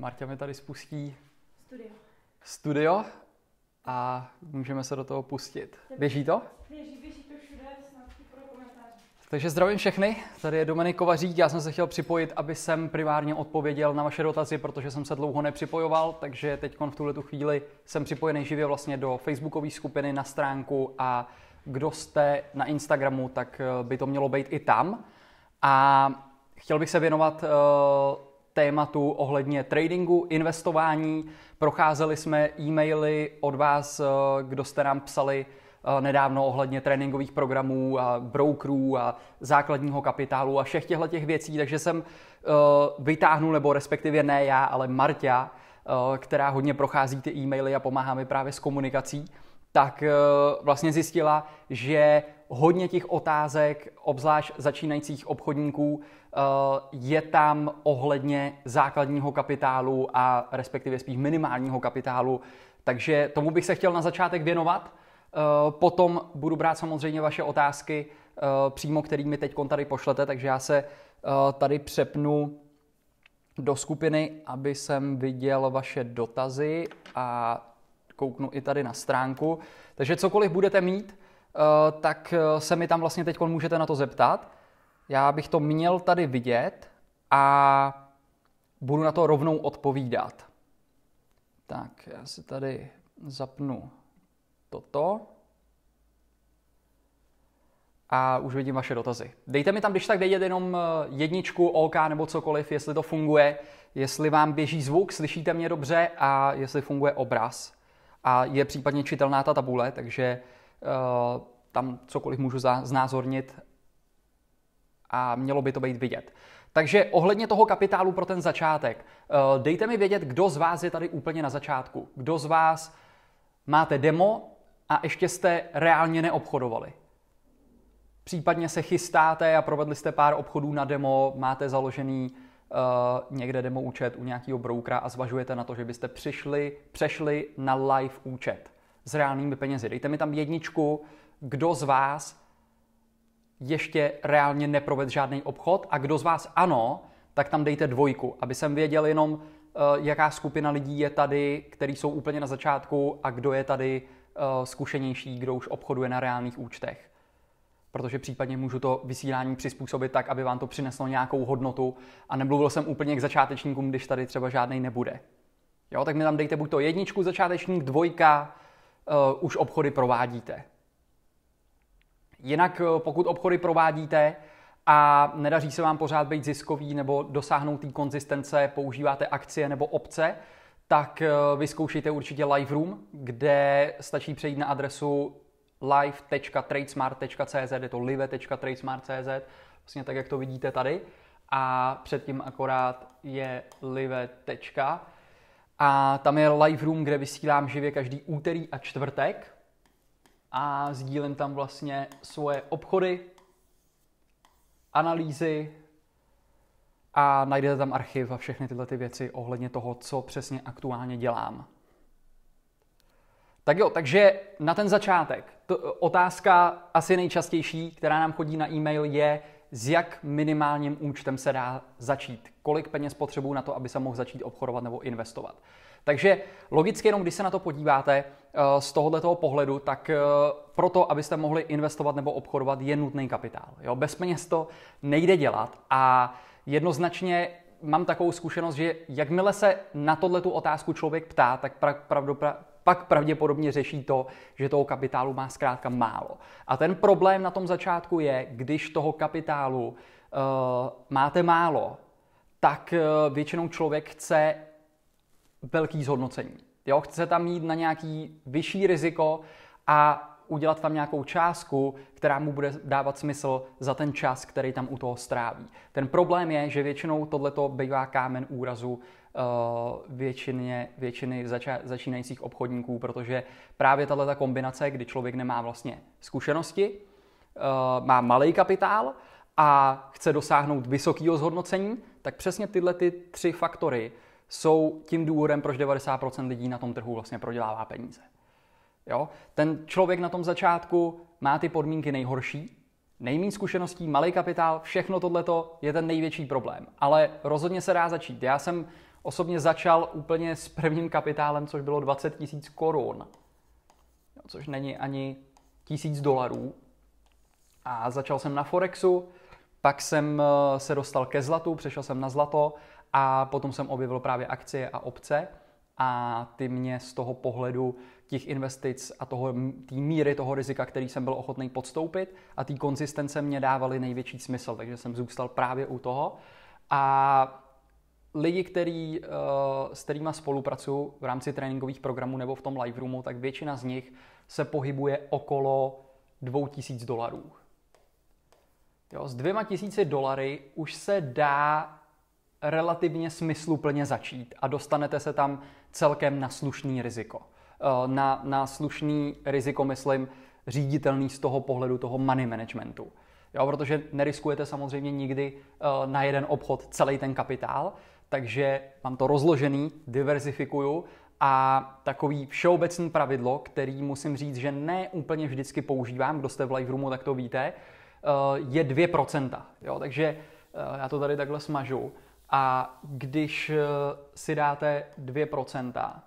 Marta mi tady spustí studio. studio a můžeme se do toho pustit. Běží to? Běží, běží to všude, snad takže zdravím všechny, tady je Dominik Kovařík, já jsem se chtěl připojit, aby jsem primárně odpověděl na vaše dotazy, protože jsem se dlouho nepřipojoval, takže teď v tuhle tu chvíli jsem připojený živě vlastně do facebookové skupiny na stránku a kdo jste na Instagramu, tak eh, by to mělo být i tam. A chtěl bych se věnovat uh, tématu ohledně tradingu, investování. Procházeli jsme e-maily od vás, eh, kdo jste nám psali eh, nedávno ohledně tréninkových programů a brokerů a základního kapitálu a všech těchto těch věcí, takže jsem eh, vytáhnul, nebo respektive ne já, ale Marta, která hodně prochází ty e-maily a pomáhá mi právě s komunikací, tak vlastně zjistila, že hodně těch otázek, obzvlášť začínajících obchodníků, Eh, je tam ohledně základního kapitálu a respektive spíš minimálního kapitálu. Takže tomu bych se chtěl na začátek věnovat. Eh, potom budu brát samozřejmě vaše otázky eh, přímo, který mi teď tady pošlete, takže já se tady přepnu do skupiny, aby jsem viděl vaše dotazy a kouknu i tady na stránku. Takže cokoliv budete mít, tak se mi tam vlastně teď můžete na to zeptat já bych to měl tady vidět a budu na to rovnou odpovídat. Tak, já si tady zapnu toto. A už vidím vaše dotazy. Dejte mi tam, když tak vědět jenom eh, jedničku, OK nebo cokoliv, jestli to funguje, jestli vám běží zvuk, slyšíte mě dobře a jestli funguje obraz. A je případně čitelná ta tabule, takže uh, tam cokoliv můžu znázornit a mělo by to být vidět. Takže ohledně toho kapitálu pro ten začátek, eh, dejte mi vědět, kdo z vás je tady úplně na začátku. Kdo z vás máte demo a ještě jste reálně neobchodovali. Případně se chystáte a provedli jste pár obchodů na demo, máte založený uh, někde demo účet u nějakého broukra a zvažujete na to, že byste přišli, přešli na live účet s reálnými penězi. Dejte mi tam jedničku, kdo z vás ještě reálně neprovedl žádný obchod a kdo z vás ano, tak tam dejte dvojku, aby jsem věděl jenom, eh, jaká skupina lidí je tady, který jsou úplně na začátku a kdo je tady eh, zkušenější, kdo už obchoduje na reálných účtech. Protože případně můžu to vysílání přizpůsobit tak, aby vám to přineslo nějakou hodnotu a nemluvil jsem úplně k začátečníkům, když tady třeba žádný nebude. Jo, tak mi tam dejte buď to jedničku začátečník, dvojka, uh, už obchody provádíte. Jinak eh, pokud obchody provádíte a nedaří se vám pořád být ziskový nebo dosáhnout té konzistence, používáte akcie nebo obce, tak eh, vyzkoušejte určitě Live Room, kde stačí přejít na adresu live.tradesmart.cz, je to live.tradesmart.cz, vlastně tak, jak to vidíte tady. A předtím akorát je live. A tam je live room, kde vysílám živě každý úterý a čtvrtek a sdílím tam vlastně svoje obchody, analýzy a najdete tam archiv a všechny tyhle ty věci ohledně toho, co přesně aktuálně dělám. Tak jo, takže na ten začátek. To, otázka asi nejčastější, která nám chodí na e-mail, je, s jak minimálním účtem se dá začít. Kolik peněz potřebuji na to, aby se mohl začít obchodovat nebo investovat. Takže logicky jenom, když se na to podíváte eh, z tohoto pohledu, tak eh, proto, abyste mohli investovat nebo obchodovat, je nutný kapitál. Jo? Bez peněz to nejde dělat a jednoznačně mám takovou zkušenost, že jakmile se na tohle tu otázku člověk ptá, tak pra, pravdopra, pak pravděpodobně řeší to, že toho kapitálu má zkrátka málo. A ten problém na tom začátku je, když toho kapitálu uh, máte málo, tak uh, většinou člověk chce velký zhodnocení. Jo, chce tam jít na nějaký vyšší riziko a udělat tam nějakou částku, která mu bude dávat smysl za ten čas, který tam u toho stráví. Ten problém je, že většinou tohleto bývá kámen úrazu eh, většině, většiny zača, začínajících obchodníků, protože právě tato kombinace, kdy člověk nemá vlastně zkušenosti, eh, má malý kapitál a chce dosáhnout vysokého zhodnocení, tak přesně tyhle ty tři faktory jsou tím důvodem, proč 90% lidí na tom trhu vlastně prodělává peníze. Jo? Ten člověk na tom začátku má ty podmínky nejhorší, nejméně zkušeností, malý kapitál, všechno tohleto je ten největší problém. Ale rozhodně se dá začít. Já jsem osobně začal úplně s prvním kapitálem, což bylo 20 tisíc korun, což není ani tisíc dolarů. A začal jsem na Forexu, pak jsem eh, se dostal ke zlatu, přešel jsem na zlato, a potom jsem objevil právě akcie a obce a ty mě z toho pohledu těch investic a toho, tý míry toho rizika, který jsem byl ochotný podstoupit a té konzistence mě dávaly největší smysl, takže jsem zůstal právě u toho. A lidi, který, eh, s kterými spolupracuju v rámci tréninkových programů nebo v tom live roomu, tak většina z nich se pohybuje okolo 2000 dolarů. Jo, s dvěma tisíci dolary už se dá relativně smysluplně začít a dostanete se tam celkem na slušný riziko. Eh, na, na slušný riziko, myslím, říditelný z toho pohledu toho money managementu. Jo, protože neriskujete samozřejmě nikdy eh, na jeden obchod celý ten kapitál, takže mám to rozložený, diversifikuju a takový všeobecný pravidlo, který musím říct, že ne úplně vždycky používám, kdo jste v live roomu, tak to víte, eh, je 2%. Jo, takže já to tady takhle smažu a když eh, si dáte 2%,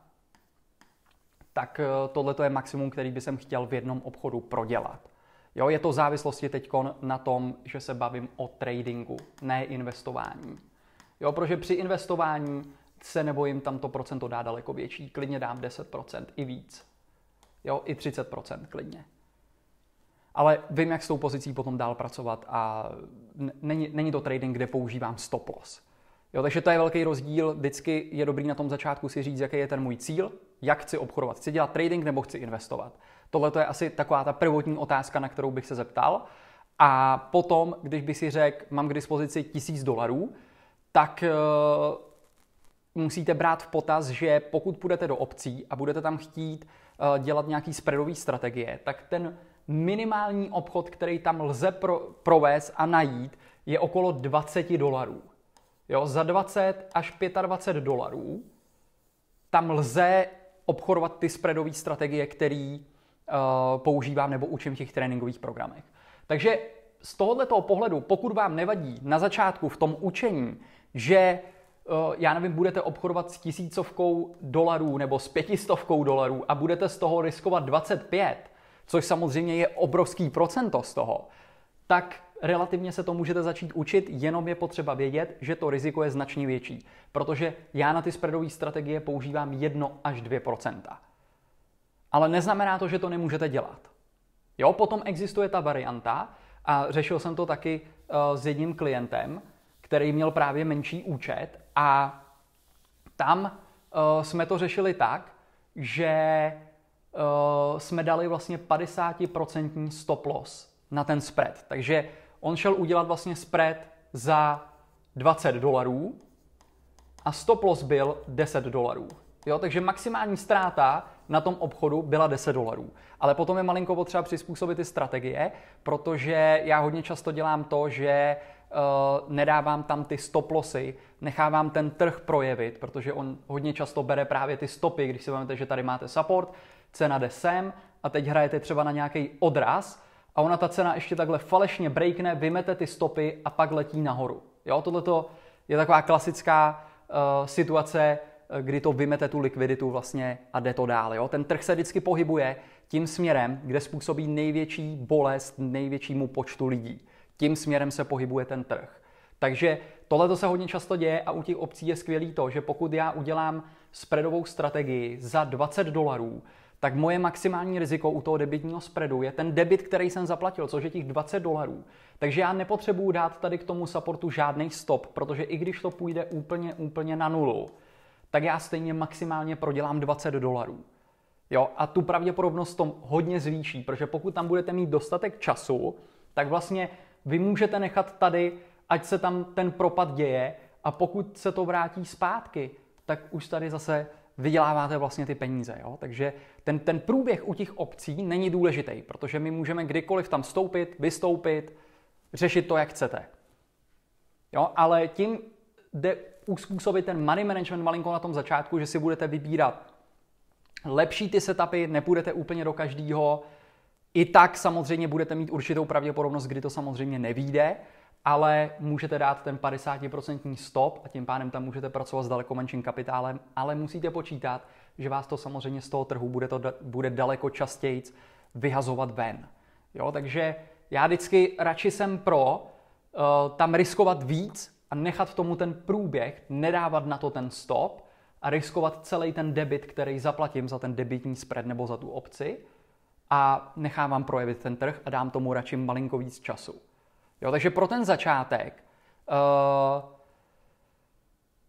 tak eh, tohle je maximum, který by jsem chtěl v jednom obchodu prodělat. Jo, je to v závislosti teď na tom, že se bavím o tradingu, ne investování. Jo, protože při investování se nebojím, tam to procento dá daleko větší. Klidně dám 10% i víc. Jo, i 30% klidně. Ale vím, jak s tou pozicí potom dál pracovat a není, není to trading, kde používám stop loss. Jo, takže to je velký rozdíl. Vždycky je dobrý na tom začátku si říct, jaký je ten můj cíl, jak chci obchodovat. Chci dělat trading nebo chci investovat? Tohle je asi taková ta prvotní otázka, na kterou bych se zeptal. A potom, když bych si řekl, mám k dispozici tisíc dolarů, tak uh, musíte brát v potaz, že pokud půjdete do obcí a budete tam chtít uh, dělat nějaký spreadový strategie, tak ten minimální obchod, který tam lze pro, provést a najít, je okolo 20 dolarů jo, za 20 až 25 dolarů, tam lze obchodovat ty spreadové strategie, které uh, eh, používám nebo učím v těch tréninkových programech. Takže z tohoto pohledu, pokud vám nevadí na začátku v tom učení, že eh, já nevím, budete obchodovat s tisícovkou dolarů nebo s pětistovkou dolarů a budete z toho riskovat 25, což samozřejmě je obrovský procento z toho, tak relativně se to můžete začít učit, jenom je potřeba vědět, že to riziko je značně větší, protože já na ty spreadové strategie používám 1 až 2 Ale neznamená to, že to nemůžete dělat. Jo, potom existuje ta varianta, a řešil jsem to taky uh, s jedním klientem, který měl právě menší účet a tam uh, jsme to řešili tak, že uh, jsme dali vlastně 50% stop loss na ten spread. Takže on šel udělat vlastně spread za 20 dolarů a stop loss byl 10 dolarů. Jo, takže maximální ztráta na tom obchodu byla 10 dolarů. Ale potom je malinko potřeba přizpůsobit ty strategie, protože já hodně často dělám to, že uh, nedávám tam ty stoplosy, nechávám ten trh projevit, protože on hodně často bere právě ty stopy, když si pamatujete, že tady máte support, cena jde sem a teď hrajete třeba na nějaký odraz, a ona ta cena ještě takhle falešně breakne, vymete ty stopy a pak letí nahoru. Jo, tohle je taková klasická uh, situace, eh, kdy to vymete tu likviditu vlastně a jde to dál. Jo? Ten trh se vždycky pohybuje tím směrem, kde způsobí největší bolest největšímu počtu lidí. Tím směrem se pohybuje ten trh. Takže tohle se hodně často děje a u těch obcí je skvělý to, že pokud já udělám spreadovou strategii za 20 dolarů, tak moje maximální riziko u toho debitního spreadu je ten debit, který jsem zaplatil, což je těch 20 dolarů. Takže já nepotřebuju dát tady k tomu supportu žádný stop, protože i když to půjde úplně, úplně na nulu, tak já stejně maximálně prodělám 20 dolarů. Jo, a tu pravděpodobnost tom hodně zvýší, protože pokud tam budete mít dostatek času, tak vlastně vy můžete nechat tady, ať se tam ten propad děje a pokud se to vrátí zpátky, tak už tady zase vyděláváte vlastně ty peníze. Jo? Takže ten, ten průběh u těch obcí není důležitý, protože my můžeme kdykoliv tam vstoupit, vystoupit, řešit to, jak chcete. Jo? Ale tím jde uspůsobit ten money management malinko na tom začátku, že si budete vybírat lepší ty setupy, nepůjdete úplně do každého, i tak samozřejmě budete mít určitou pravděpodobnost, kdy to samozřejmě nevíde, ale můžete dát ten 50% stop a tím pádem tam můžete pracovat s daleko menším kapitálem, ale musíte počítat, že vás to samozřejmě z toho trhu bude, to, bude daleko častěji vyhazovat ven. Jo, takže já vždycky radši jsem pro uh, tam riskovat víc a nechat tomu ten průběh, nedávat na to ten stop a riskovat celý ten debit, který zaplatím za ten debitní spread nebo za tu obci a nechávám projevit ten trh a dám tomu radši malinko víc času. Jo, takže pro ten začátek eh,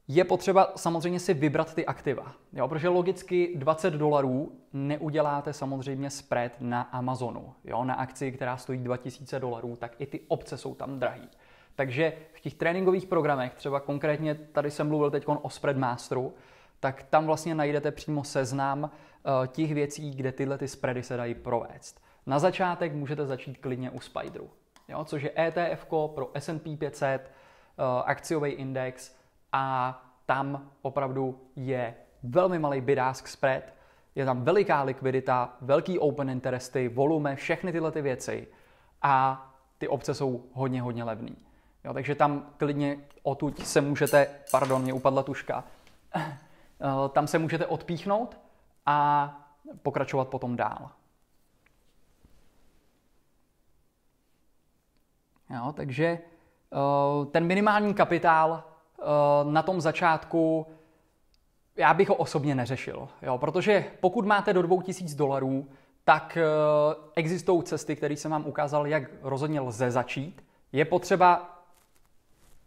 je potřeba samozřejmě si vybrat ty aktiva. Jo, protože logicky 20 dolarů neuděláte samozřejmě spread na Amazonu. Jo, na akci, která stojí 2000 dolarů, tak i ty obce jsou tam drahý. Takže v těch tréninkových programech, třeba konkrétně tady jsem mluvil teď o spread masteru, tak tam vlastně najdete přímo seznam eh, těch věcí, kde tyhle ty spready se dají provést. Na začátek můžete začít klidně u Spideru jo, což je ETF pro S&P 500, eh, akciový index a tam opravdu je velmi malý bid-ask spread, je tam veliká likvidita, velký open interesty, volume, všechny tyhle ty věci a ty obce jsou hodně, hodně levný. Jo, takže tam klidně otuď se můžete, pardon, mě upadla tuška, eh, tam se můžete odpíchnout a pokračovat potom dál. Jo, takže eh, ten minimální kapitál eh, na tom začátku já bych ho osobně neřešil, jo, protože pokud máte do 2000 dolarů, tak eh, existují cesty, které jsem vám ukázal, jak rozhodně lze začít. Je potřeba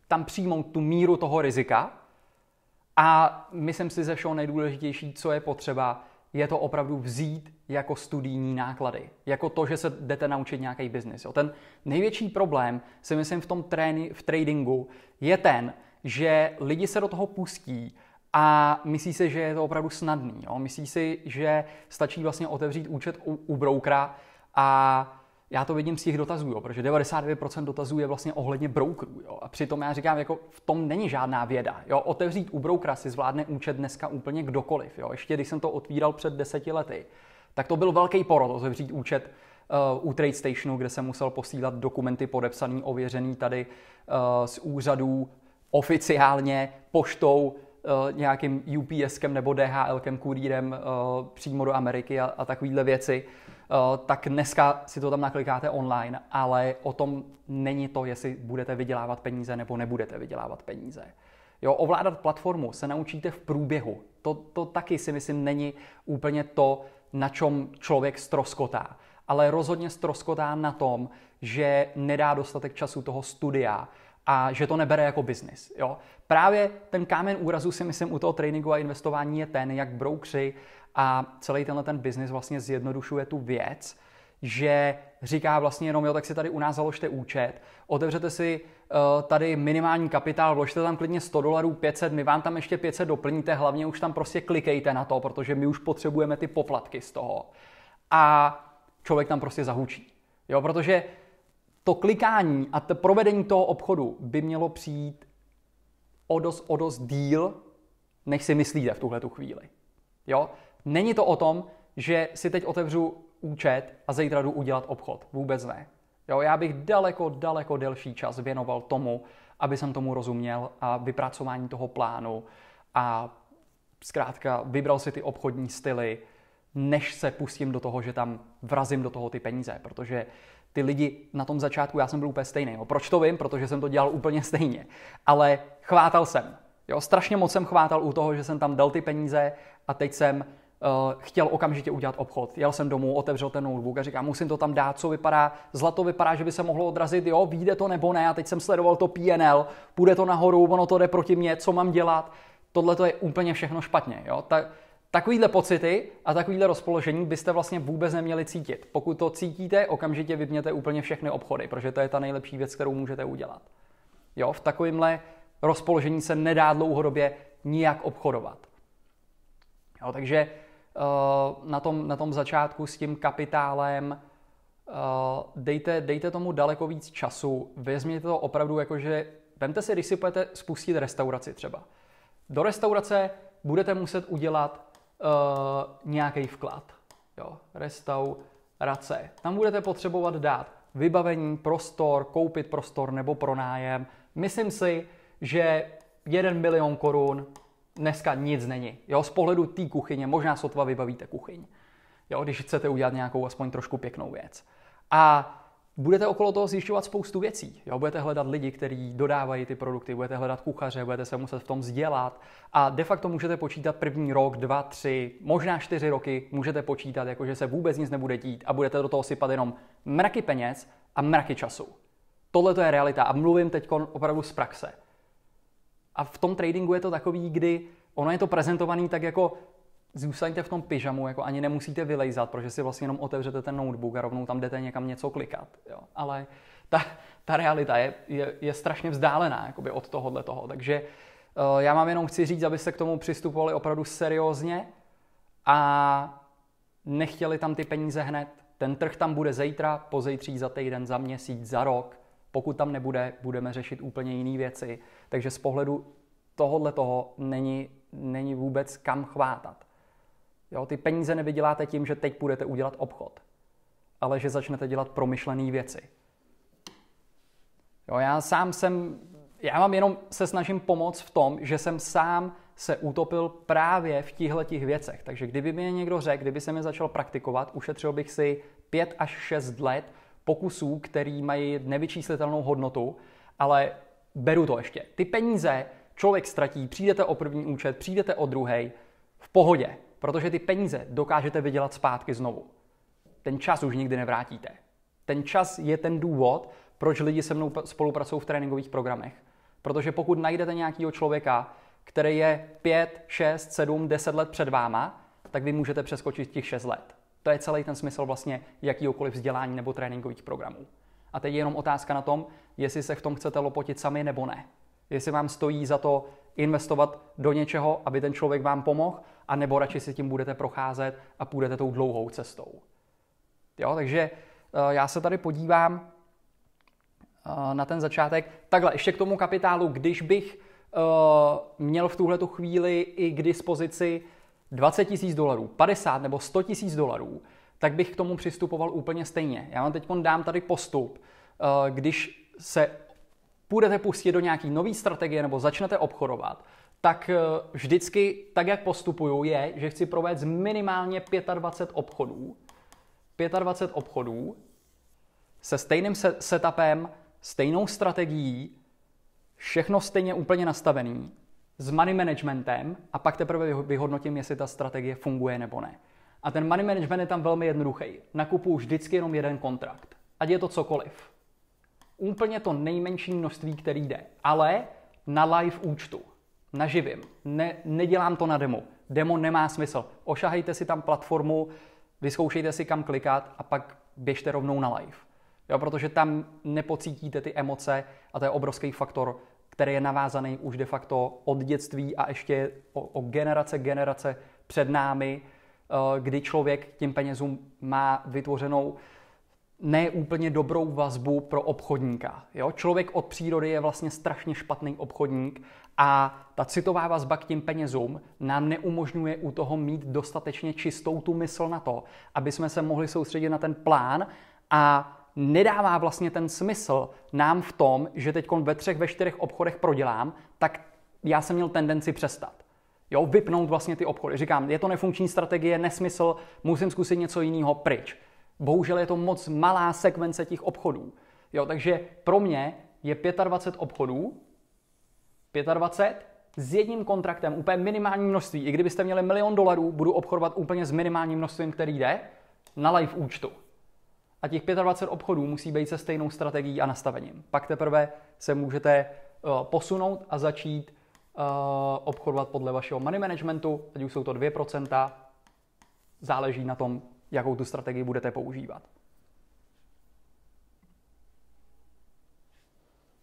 tam přijmout tu míru toho rizika a myslím si ze všeho nejdůležitější, co je potřeba, je to opravdu vzít jako studijní náklady. Jako to, že se jdete naučit nějaký biznis. Ten největší problém si myslím v tom tréni, v tradingu je ten, že lidi se do toho pustí a myslí si, že je to opravdu snadný. Jo? Myslí si, že stačí vlastně otevřít účet u, u broukra a já to vidím z těch dotazů, jo, protože 99% dotazů je vlastně ohledně brokerů. Jo, a přitom já říkám, jako v tom není žádná věda. Jo, otevřít u brokera si zvládne účet dneska úplně kdokoliv. Jo. Ještě když jsem to otvíral před deseti lety, tak to byl velký porod otevřít účet uh, u Trade Stationu, kde jsem musel posílat dokumenty podepsaný, ověřený tady uh, z úřadů oficiálně poštou uh, nějakým UPSkem nebo DHLkem kurýrem uh, přímo do Ameriky a, a takovéhle věci. Uh, Eh, tak dneska si to tam naklikáte online, ale o tom není to, jestli budete vydělávat peníze nebo nebudete vydělávat peníze. Jo, ovládat platformu se naučíte v průběhu. To, to taky si myslím není úplně to, na čem člověk stroskotá. Ale rozhodně stroskotá na tom, že nedá dostatek času toho studia a že to nebere jako biznis. Právě ten kámen úrazu si myslím u toho tréninku a investování je ten, jak broukři a celý tenhle ten biznis vlastně zjednodušuje tu věc, že říká vlastně jenom, jo, tak si tady u nás založte účet, otevřete si uh, tady minimální kapitál, vložte tam klidně 100 dolarů, 500, my vám tam ještě 500 doplníte, hlavně už tam prostě klikejte na to, protože my už potřebujeme ty poplatky z toho. A člověk tam prostě zahučí. Jo, protože to klikání a to provedení toho obchodu by mělo přijít o dost, o dost díl, než si myslíte v tuhle tu chvíli. Jo? Není to o tom, že si teď otevřu účet a zítra jdu udělat obchod. Vůbec ne. Jo, já bych daleko, daleko delší čas věnoval tomu, aby jsem tomu rozuměl a vypracování toho plánu a zkrátka vybral si ty obchodní styly, než se pustím do toho, že tam vrazím do toho ty peníze, protože ty lidi na tom začátku, já jsem byl úplně stejný. Jo. Proč to vím? Protože jsem to dělal úplně stejně. Ale chvátal jsem. Jo, strašně moc jsem chvátal u toho, že jsem tam dal ty peníze a teď jsem Eh, chtěl okamžitě udělat obchod. Jel jsem domů, otevřel ten notebook a říkám, musím to tam dát, co vypadá, zlato vypadá, že by se mohlo odrazit, jo, vyjde to nebo ne, a teď jsem sledoval to PNL, půjde to nahoru, ono to jde proti mně, co mám dělat. Tohle to je úplně všechno špatně, jo. Ta, takovýhle pocity a takovýhle rozpoložení byste vlastně vůbec neměli cítit. Pokud to cítíte, okamžitě vypněte úplně všechny obchody, protože to je ta nejlepší věc, kterou můžete udělat. Jo, v takovémhle rozpoložení se nedá dlouhodobě nijak obchodovat. Jo, takže Eh, na tom, na tom začátku s tím kapitálem, eh, dejte, dejte tomu daleko víc času, vezměte to opravdu jako, že vemte si, když si budete spustit restauraci třeba. Do restaurace budete muset udělat uh, eh, nějaký vklad. Jo, restaurace. Tam budete potřebovat dát vybavení, prostor, koupit prostor nebo pronájem. Myslím si, že 1 milion korun dneska nic není. Jo, z pohledu té kuchyně, možná sotva vybavíte kuchyň, jo, když chcete udělat nějakou aspoň trošku pěknou věc. A budete okolo toho zjišťovat spoustu věcí. Jo, budete hledat lidi, kteří dodávají ty produkty, budete hledat kuchaře, budete se muset v tom vzdělat a de facto můžete počítat první rok, dva, tři, možná čtyři roky, můžete počítat, jakože se vůbec nic nebude dít a budete do toho sypat jenom mraky peněz a mraky času. Tohle to je realita a mluvím teď opravdu z praxe. A v tom tradingu je to takový, kdy ono je to prezentovaný tak jako zůstaňte v tom pyžamu, jako ani nemusíte vylejzat, protože si vlastně jenom otevřete ten notebook a rovnou tam jdete někam něco klikat. Jo. Ale ta, ta realita je, je, je strašně vzdálená jakoby od tohohle toho. Takže uh, já mám jenom chci říct, aby se k tomu přistupovali opravdu seriózně a nechtěli tam ty peníze hned. Ten trh tam bude zítra, pozejtří, za týden, za měsíc, za rok. Pokud tam nebude, budeme řešit úplně jiné věci. Takže z pohledu tohohle toho není, není vůbec kam chvátat. Jo, ty peníze nevyděláte tím, že teď budete udělat obchod, ale že začnete dělat promyšlené věci. Jo, já sám jsem, já vám jenom se snažím pomoct v tom, že jsem sám se utopil právě v těchto věcech. Takže kdyby mi někdo řekl, kdyby se mi začal praktikovat, ušetřil bych si 5 až 6 let pokusů, který mají nevyčíslitelnou hodnotu, ale beru to ještě. Ty peníze člověk ztratí, přijdete o první účet, přijdete o druhý, v pohodě, protože ty peníze dokážete vydělat zpátky znovu. Ten čas už nikdy nevrátíte. Ten čas je ten důvod, proč lidi se mnou spolupracují v tréninkových programech. Protože pokud najdete nějakého člověka, který je 5, 6, 7, 10 let před váma, tak vy můžete přeskočit těch 6 let. To je celý ten smysl vlastně jakýkoliv vzdělání nebo tréninkových programů. A teď je jenom otázka na tom, jestli se v tom chcete lopotit sami nebo ne. Jestli vám stojí za to investovat do něčeho, aby ten člověk vám pomohl, a nebo radši si tím budete procházet a půjdete tou dlouhou cestou. Jo, takže eh, já se tady podívám eh, na ten začátek. Takhle, ještě k tomu kapitálu, když bych eh, měl v tuhle chvíli i k dispozici 20 tisíc dolarů, 50 nebo 100 tisíc dolarů, tak bych k tomu přistupoval úplně stejně. Já vám teď dám tady postup, eh, když se půjdete pustit do nějaký nový strategie nebo začnete obchodovat, tak eh, vždycky, tak jak postupuju, je, že chci provést minimálně 25 obchodů. 25 obchodů se stejným setupem, stejnou strategií, všechno stejně úplně nastavený, s money managementem a pak teprve vyhodnotím, jestli ta strategie funguje nebo ne. A ten money management je tam velmi jednoduchý. Nakupuju vždycky jenom jeden kontrakt. Ať je to cokoliv. Úplně to nejmenší množství, který jde. Ale na live účtu. Na živým. Ne, nedělám to na demo. Demo nemá smysl. Ošahejte si tam platformu, vyzkoušejte si kam klikat a pak běžte rovnou na live. Jo, protože tam nepocítíte ty emoce a to je obrovský faktor, který je navázaný už de facto od dětství a ještě o, o generace, generace před námi, Eh, kdy člověk tím penězům má vytvořenou neúplně úplně dobrou vazbu pro obchodníka. Jo? Člověk od přírody je vlastně strašně špatný obchodník a ta citová vazba k těm penězům nám neumožňuje u toho mít dostatečně čistou tu mysl na to, aby jsme se mohli soustředit na ten plán a nedává vlastně ten smysl nám v tom, že teď ve třech, ve čtyřech obchodech prodělám, tak já jsem měl tendenci přestat. Jo, vypnout vlastně ty obchody. Říkám, je to nefunkční strategie, nesmysl, musím zkusit něco jiného pryč. Bohužel je to moc malá sekvence těch obchodů. Jo, takže pro mě je 25 obchodů, 25 s jedním kontraktem, úplně minimální množství. I kdybyste měli milion dolarů, budu obchodovat úplně s minimálním množstvím, který jde, na live účtu. A těch 25 obchodů musí být se stejnou strategií a nastavením. Pak teprve se můžete eh, posunout a začít Eh, obchodovat podle vašeho money managementu, ať už jsou to 2%, záleží na tom, jakou tu strategii budete používat.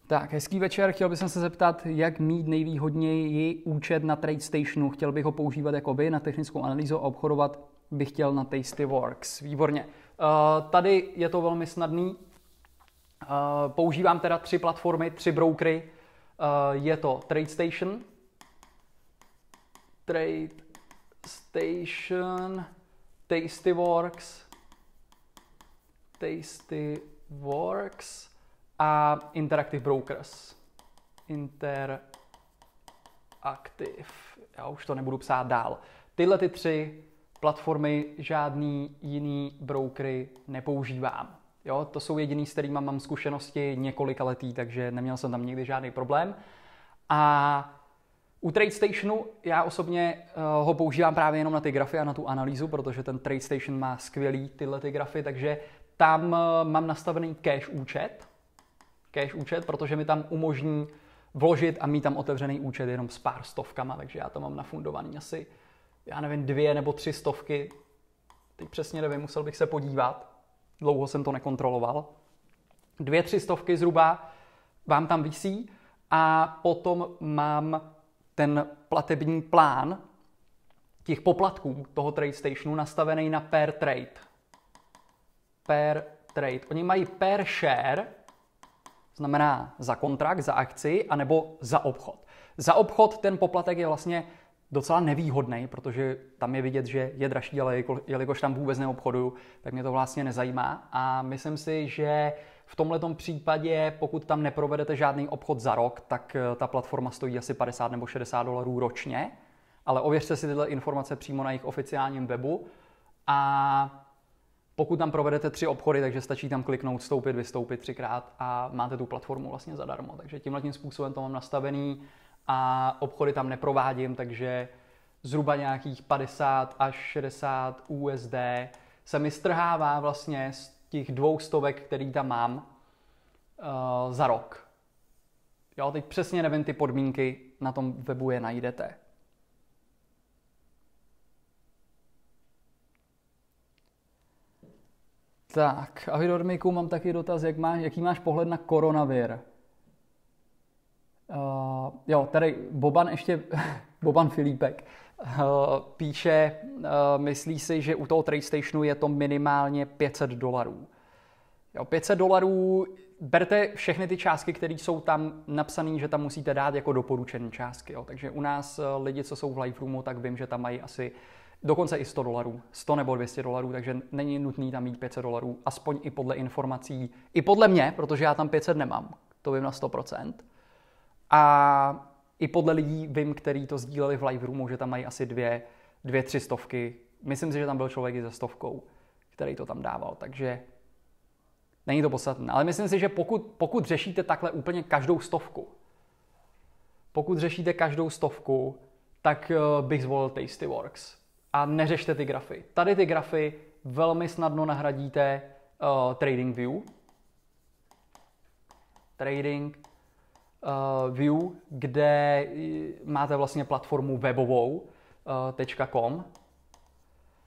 Tak, hezký večer. Chtěl bych se zeptat, jak mít nejvýhodněji účet na TradeStationu. Chtěl bych ho používat jako vy na technickou analýzu a obchodovat bych chtěl na Tastyworks. Výborně. Eh, tady je to velmi snadný. Eh, používám teda tři platformy, tři broukry. Eh, je to TradeStation. TradeStation, Tastyworks, Tastyworks a Interactive Brokers. Interactive, já už to nebudu psát dál. Tyhle ty tři platformy žádný jiný brokery nepoužívám. Jo, to jsou jediný, s kterými mám zkušenosti několika letý, takže neměl jsem tam nikdy žádný problém. A u TradeStationu já osobně eh, ho používám právě jenom na ty grafy a na tu analýzu, protože ten TradeStation má skvělý tyhle ty grafy, takže tam eh, mám nastavený cash účet, cash účet, protože mi tam umožní vložit a mít tam otevřený účet jenom s pár stovkama, takže já tam mám nafundovaný asi, já nevím, dvě nebo tři stovky, teď přesně nevím, musel bych se podívat, dlouho jsem to nekontroloval. Dvě, tři stovky zhruba vám tam visí a potom mám ten platební plán těch poplatků toho TradeStationu nastavený na per trade. Per trade. Oni mají per share, znamená za kontrakt, za akci, anebo za obchod. Za obchod ten poplatek je vlastně docela nevýhodný, protože tam je vidět, že je dražší, ale jelikož tam vůbec neobchoduju, tak mě to vlastně nezajímá. A myslím si, že v tomto případě, pokud tam neprovedete žádný obchod za rok, tak eh, ta platforma stojí asi 50 nebo 60 dolarů ročně. Ale ověřte si tyhle informace přímo na jejich oficiálním webu. A pokud tam provedete tři obchody, takže stačí tam kliknout, vstoupit, vystoupit třikrát a máte tu platformu vlastně zadarmo. Takže tímhle tím způsobem to mám nastavený a obchody tam neprovádím, takže zhruba nějakých 50 až 60 USD se mi strhává vlastně z těch dvou stovek, který tam mám uh, za rok. Jo, teď přesně nevím, ty podmínky na tom webu je najdete. Tak, ahoj Dormiku, mám taky dotaz, jak má, jaký máš pohled na koronavir? Uh, jo, tady Boban ještě, Boban Filipek, uh, píše, uh, myslí si, že u toho TradeStationu je to minimálně 500 dolarů. Jo, 500 dolarů, berte všechny ty částky, které jsou tam napsané, že tam musíte dát jako doporučené částky. Jo. Takže u nás lidi, co jsou v live roomu, tak vím, že tam mají asi dokonce i 100 dolarů, 100 nebo 200 dolarů, takže není nutný tam mít 500 dolarů, aspoň i podle informací, i podle mě, protože já tam 500 nemám, to vím na 100%. A i podle lidí vím, který to sdíleli v live roomu, že tam mají asi dvě, dvě, tři stovky. Myslím si, že tam byl člověk i ze stovkou, který to tam dával, takže není to podstatné. Ale myslím si, že pokud, pokud řešíte takhle úplně každou stovku, pokud řešíte každou stovku, tak eh, bych zvolil Tastyworks. A neřešte ty grafy. Tady ty grafy velmi snadno nahradíte uh, eh, TradingView. Trading uh, view, kde máte vlastně platformu webovou uh, .com,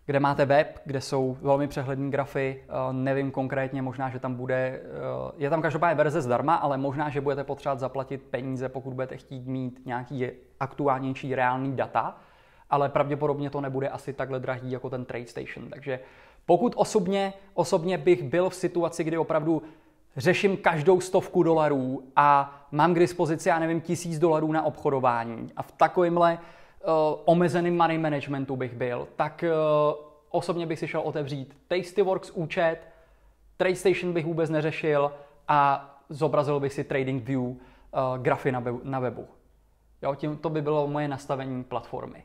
kde máte web, kde jsou velmi přehledné grafy, uh, nevím konkrétně, možná, že tam bude, uh, je tam každopádně verze zdarma, ale možná, že budete potřebovat zaplatit peníze, pokud budete chtít mít nějaký aktuálnější reální data, ale pravděpodobně to nebude asi takhle drahý jako ten Trade Station, takže pokud osobně, osobně bych byl v situaci, kdy opravdu řeším každou stovku dolarů a mám k dispozici, já nevím, tisíc dolarů na obchodování a v takovémhle uh, eh, omezeném money managementu bych byl, tak uh, osobně bych si šel otevřít Tastyworks účet, TradeStation bych vůbec neřešil a zobrazil bych si TradingView uh, eh, grafy na, webu, na webu. Jo, tím to by bylo moje nastavení platformy.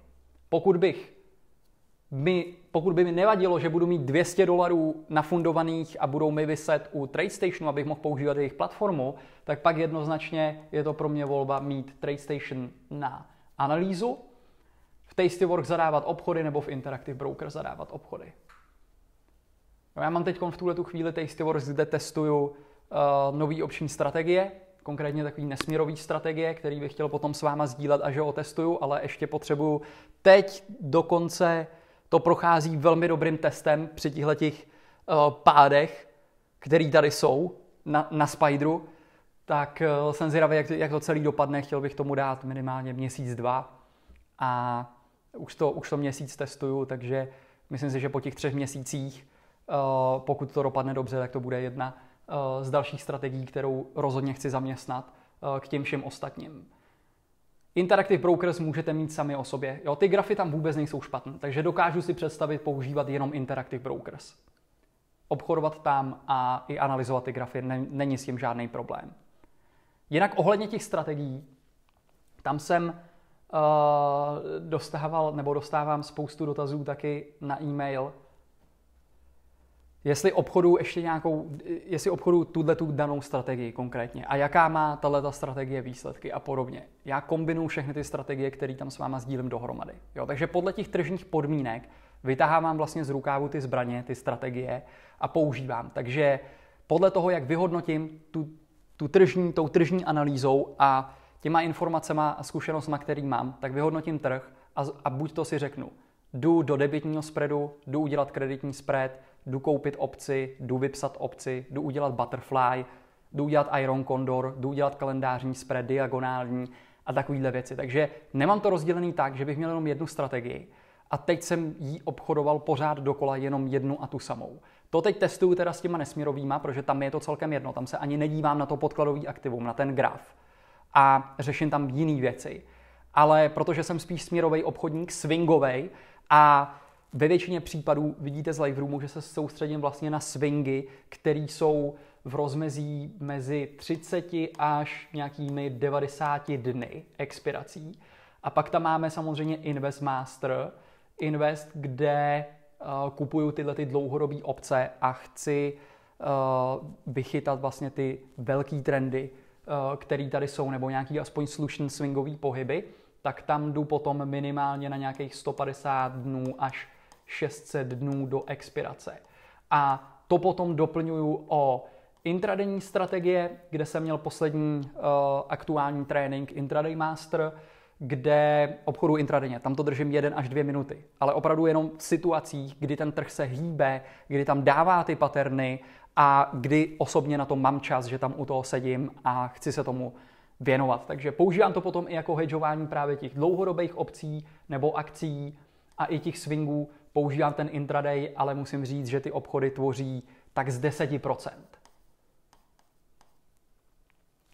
Pokud bych mi, pokud by mi nevadilo, že budu mít 200 dolarů nafundovaných a budou mi vyset u TradeStationu, abych mohl používat jejich platformu, tak pak jednoznačně je to pro mě volba mít TradeStation na analýzu, v Tastywork zadávat obchody nebo v Interactive Broker zadávat obchody. No já mám teď v tuhle tu chvíli Tastyworks, kde testuju uh, nový obční strategie, konkrétně takový nesmírový strategie, který bych chtěl potom s váma sdílet, až ho testuju, ale ještě potřebuju teď do konce to prochází velmi dobrým testem při těchto těch eh, pádech, který tady jsou na, na Spideru, tak eh, jsem zvědavý, jak to, jak to celý dopadne. Chtěl bych tomu dát minimálně měsíc, dva a už to, už to měsíc testuju, takže myslím si, že po těch třech měsících, eh, pokud to dopadne dobře, tak to bude jedna z dalších strategií, kterou rozhodně chci zaměstnat k těm všem ostatním. Interactive Brokers můžete mít sami o sobě. Jo, ty grafy tam vůbec nejsou špatné, takže dokážu si představit používat jenom Interactive Brokers. Obchodovat tam a i analyzovat ty grafy, ne, není s tím žádný problém. Jinak ohledně těch strategií, tam jsem uh, dostával nebo dostávám spoustu dotazů taky na e-mail, Jestli obchodu ještě nějakou, jestli obchodu tuhle tu danou strategii konkrétně a jaká má tahle strategie výsledky a podobně. Já kombinuju všechny ty strategie, které tam s váma sdílím dohromady. Jo, takže podle těch tržních podmínek vytahávám vlastně z rukávu ty zbraně, ty strategie a používám. Takže podle toho, jak vyhodnotím tu, tu tržní, tou tržní analýzou a těma informacema a zkušenostma, který mám, tak vyhodnotím trh a, a buď to si řeknu, jdu do debitního spreadu, jdu udělat kreditní spread, jdu koupit obci, jdu vypsat obci, jdu udělat butterfly, jdu udělat iron condor, jdu udělat kalendářní spread, diagonální a takovýhle věci. Takže nemám to rozdělený tak, že bych měl jenom jednu strategii a teď jsem jí obchodoval pořád dokola jenom jednu a tu samou. To teď testuju teda s těma nesměrovýma, protože tam je to celkem jedno, tam se ani nedívám na to podkladový aktivum, na ten graf a řeším tam jiné věci. Ale protože jsem spíš směrový obchodník, swingový a ve většině případů vidíte z Live roomu, že se soustředím vlastně na swingy, které jsou v rozmezí mezi 30 až nějakými 90 dny expirací. A pak tam máme samozřejmě Invest Master, Invest, kde uh, kupuju tyhle ty dlouhodobé obce a chci uh, vychytat vlastně ty velké trendy, uh, eh, které tady jsou, nebo nějaký aspoň slušný swingový pohyby, tak tam jdu potom minimálně na nějakých 150 dnů až 600 dnů do expirace. A to potom doplňuju o intradenní strategie, kde jsem měl poslední uh, aktuální trénink Intraday Master, kde obchodu intradenně, tam to držím 1 až 2 minuty, ale opravdu jenom v situacích, kdy ten trh se hýbe, kdy tam dává ty paterny a kdy osobně na to mám čas, že tam u toho sedím a chci se tomu věnovat. Takže používám to potom i jako hedžování právě těch dlouhodobých opcí nebo akcí a i těch swingů, používám ten intraday, ale musím říct, že ty obchody tvoří tak z 10%.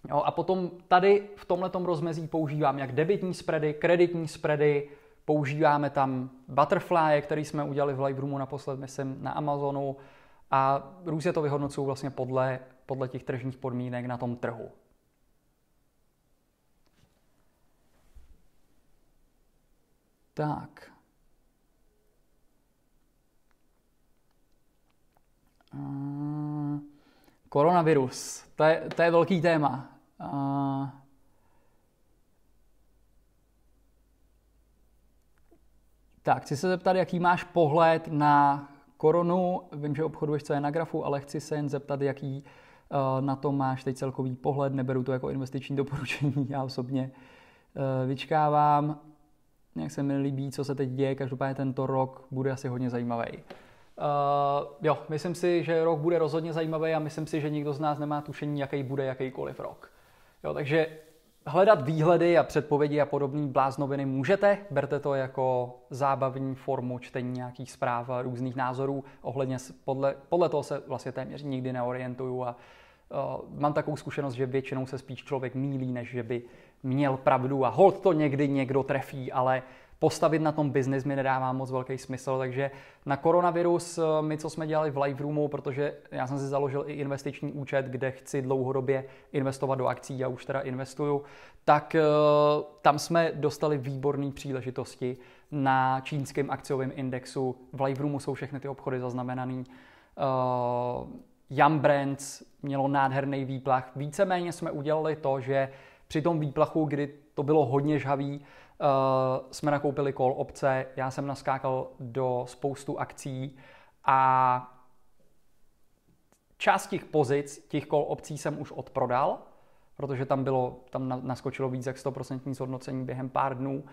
Jo, a potom tady v tomto rozmezí používám jak debitní spready, kreditní spready, používáme tam butterfly, který jsme udělali v Lightroomu naposled, myslím, na Amazonu a různě to vyhodnocují vlastně podle, podle těch tržních podmínek na tom trhu. Tak. koronavirus, to je, to je velký téma. tak, chci se zeptat, jaký máš pohled na koronu. Vím, že obchoduješ, co je na grafu, ale chci se jen zeptat, jaký e, na to máš teď celkový pohled. Neberu to jako investiční doporučení, já osobně e, vyčkávám. Jak se mi líbí, co se teď děje, každopádně tento rok bude asi hodně zajímavý. Uh, jo, myslím si, že rok bude rozhodně zajímavý a myslím si, že nikdo z nás nemá tušení, jaký bude jakýkoliv rok. Jo, takže hledat výhledy a předpovědi a podobné bláznoviny můžete, berte to jako zábavní formu čtení nějakých zpráv a různých názorů. Ohledně podle, podle toho se vlastně téměř nikdy neorientuju a uh, mám takovou zkušenost, že většinou se spíš člověk mílí, než že by měl pravdu a hold to někdy někdo trefí, ale postavit na tom biznis mi nedává moc velký smysl, takže na koronavirus eh, my, co jsme dělali v Live Roomu, protože já jsem si založil i investiční účet, kde chci dlouhodobě investovat do akcí, já už teda investuju, tak eh, tam jsme dostali výborné příležitosti na čínském akciovém indexu. V Live Roomu jsou všechny ty obchody zaznamenané. Uh, eh, Brands mělo nádherný výplach. Víceméně jsme udělali to, že při tom výplachu, kdy to bylo hodně žhavý, Eh, jsme nakoupili kol obce, já jsem naskákal do spoustu akcí a část těch pozic, těch kol obcí jsem už odprodal, protože tam bylo, tam naskočilo víc jak 100% zhodnocení během pár dnů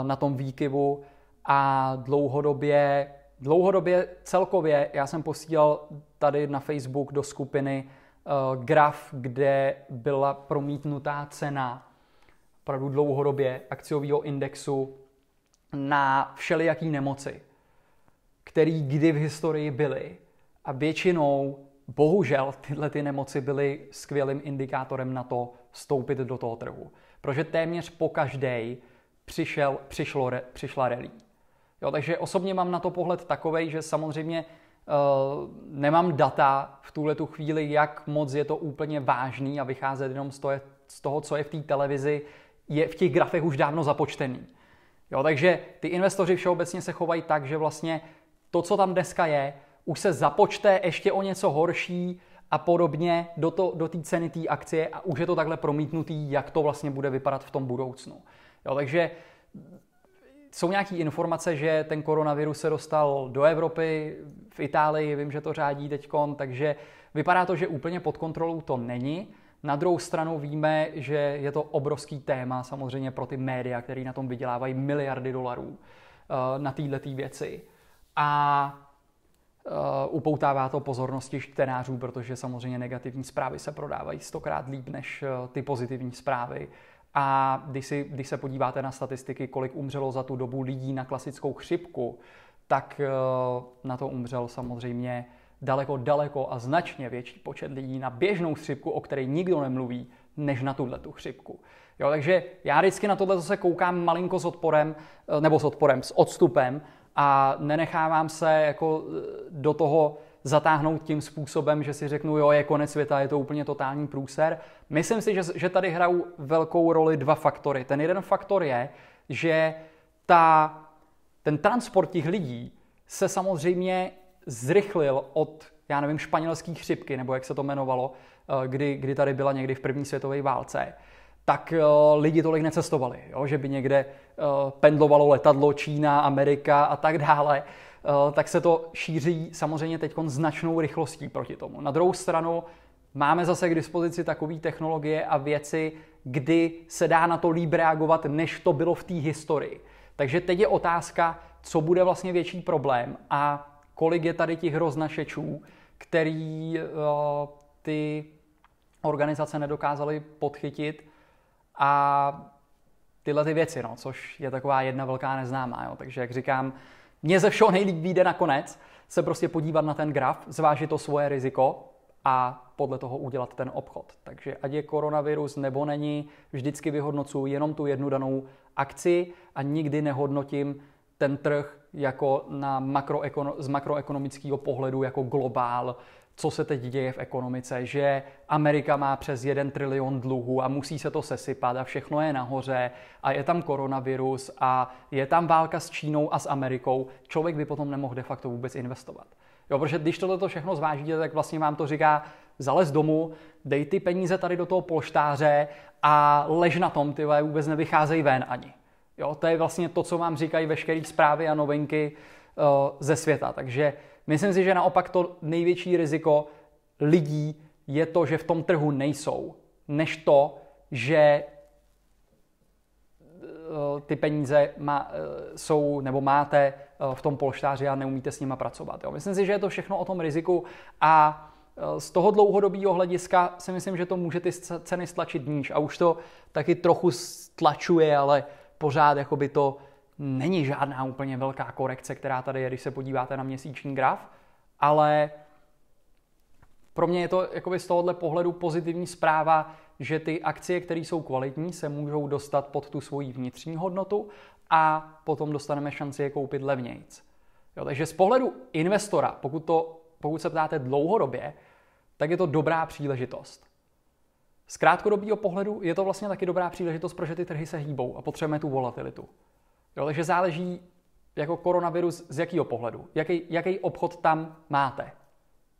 eh, na tom výkyvu a dlouhodobě, dlouhodobě celkově já jsem posílal tady na Facebook do skupiny eh, graf, kde byla promítnutá cena opravdu dlouhodobě akciového indexu na všelijaký nemoci, který kdy v historii byly a většinou bohužel tyhle ty nemoci byly skvělým indikátorem na to vstoupit do toho trhu. Protože téměř po každý přišel, přišlo, přišla relí. Jo, takže osobně mám na to pohled takový, že samozřejmě uh, nemám data v tuhle tu chvíli, jak moc je to úplně vážný a vycházet jenom z toho, z toho co je v té televizi, je v těch grafech už dávno započtený. Jo, takže ty investoři všeobecně se chovají tak, že vlastně to, co tam dneska je, už se započte ještě o něco horší a podobně do, to, do ceny té akcie a už je to takhle promítnutý, jak to vlastně bude vypadat v tom budoucnu. Jo, takže jsou nějaké informace, že ten koronavirus se dostal do Evropy, v Itálii, vím, že to řádí teďkon, takže vypadá to, že úplně pod kontrolou to není. Na druhou stranu víme, že je to obrovský téma samozřejmě pro ty média, které na tom vydělávají miliardy dolarů eh, na této tý věci. A eh, upoutává to pozornosti čtenářů, protože samozřejmě negativní zprávy se prodávají stokrát líp než eh, ty pozitivní zprávy. A když, si, když se podíváte na statistiky, kolik umřelo za tu dobu lidí na klasickou chřipku, tak na to umřel samozřejmě daleko, daleko a značně větší počet lidí na běžnou chřipku, o které nikdo nemluví, než na tuhle tu chřipku. Jo, takže já vždycky na tohle zase koukám malinko s odporem, eh, nebo s odporem, s odstupem a nenechávám se jako eh, do toho zatáhnout tím způsobem, že si řeknu, jo, je konec světa, je to úplně totální průser. Myslím si, že, že tady hrajou velkou roli dva faktory. Ten jeden faktor je, že ta, ten transport těch lidí se samozřejmě zrychlil od, já nevím, španělské chřipky, nebo jak se to jmenovalo, eh, kdy, kdy tady byla někdy v první světové válce, tak eh, lidi tolik necestovali, jo? že by někde eh, pendlovalo letadlo Čína, Amerika a tak dále, tak se to šíří samozřejmě teď značnou rychlostí proti tomu. Na druhou stranu máme zase k dispozici takové technologie a věci, kdy se dá na to líb reagovat, než to bylo v té historii. Takže teď je otázka, co bude vlastně větší problém a kolik je tady těch roznašečů, který eh, ty organizace nedokázaly podchytit a tyhle ty věci, no, což je taková jedna velká neznámá. Jo. Takže jak říkám, mně ze všeho nejlíp vyjde nakonec se prostě podívat na ten graf, zvážit to svoje riziko a podle toho udělat ten obchod. Takže ať je koronavirus nebo není, vždycky vyhodnocuji jenom tu jednu danou akci a nikdy nehodnotím ten trh jako na makroekono- z makroekonomického pohledu jako globál, co se teď děje v ekonomice, že Amerika má přes 1 trilion dluhů a musí se to sesypat a všechno je nahoře a je tam koronavirus a je tam válka s Čínou a s Amerikou, člověk by potom nemohl de facto vůbec investovat. Jo, protože když tohle všechno zvážíte, tak vlastně vám to říká, zalez domů, dej ty peníze tady do toho polštáře a lež na tom, ty vůbec nevycházejí ven ani. Jo, to je vlastně to, co vám říkají veškeré zprávy a novinky eh, ze světa. Takže myslím si, že naopak to největší riziko lidí je to, že v tom trhu nejsou, než to, že eh, ty peníze má, eh, jsou nebo máte v tom polštáři a neumíte s nima pracovat. Jo. Myslím si, že je to všechno o tom riziku a z toho dlouhodobého hlediska si myslím, že to může ty ceny stlačit níž a už to taky trochu stlačuje, ale pořád jakoby to není žádná úplně velká korekce, která tady je, když se podíváte na měsíční graf, ale pro mě je to jakoby z tohohle pohledu pozitivní zpráva, že ty akcie, které jsou kvalitní, se můžou dostat pod tu svoji vnitřní hodnotu a potom dostaneme šanci je koupit levnějc. Jo, takže z pohledu investora, pokud, to, pokud se ptáte dlouhodobě, tak je to dobrá příležitost. Z krátkodobého pohledu je to vlastně taky dobrá příležitost, protože ty trhy se hýbou a potřebujeme tu volatilitu. Jo, takže záleží jako koronavirus z jakého pohledu, jaký, jaký obchod tam máte.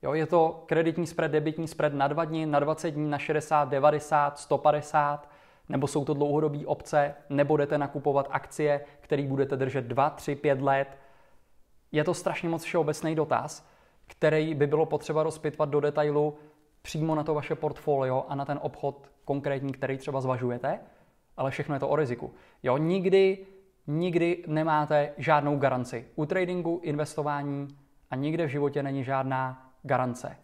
Jo, je to kreditní spread, debitní spread na 2 dní, na 20 dní, na 60, 90, 150, nebo jsou to dlouhodobé obce, nebo jdete nakupovat akcie, které budete držet 2, 3, 5 let. Je to strašně moc všeobecný dotaz, který by bylo potřeba rozpitvat do detailu přímo na to vaše portfolio a na ten obchod konkrétní, který třeba zvažujete, ale všechno je to o riziku. Jo, nikdy, nikdy nemáte žádnou garanci. U tradingu, investování a nikde v životě není žádná garance.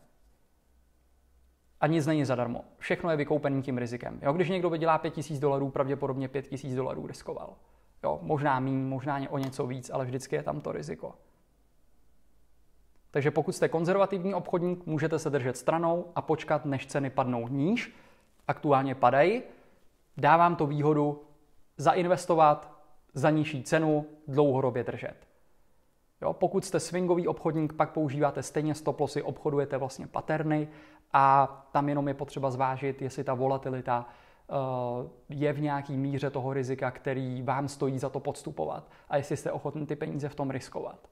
A nic není zadarmo. Všechno je vykoupený tím rizikem. Jo, když někdo vydělá 5000 dolarů, pravděpodobně 5000 dolarů riskoval. Jo, možná mín, možná o něco víc, ale vždycky je tam to riziko. Takže pokud jste konzervativní obchodník, můžete se držet stranou a počkat, než ceny padnou níž. Aktuálně padají. dávám to výhodu zainvestovat za nižší cenu, dlouhodobě držet. Jo, pokud jste swingový obchodník, pak používáte stejně stoplosy, obchodujete vlastně paterny a tam jenom je potřeba zvážit, jestli ta volatilita eh, je v nějaký míře toho rizika, který vám stojí za to podstupovat a jestli jste ochotný ty peníze v tom riskovat.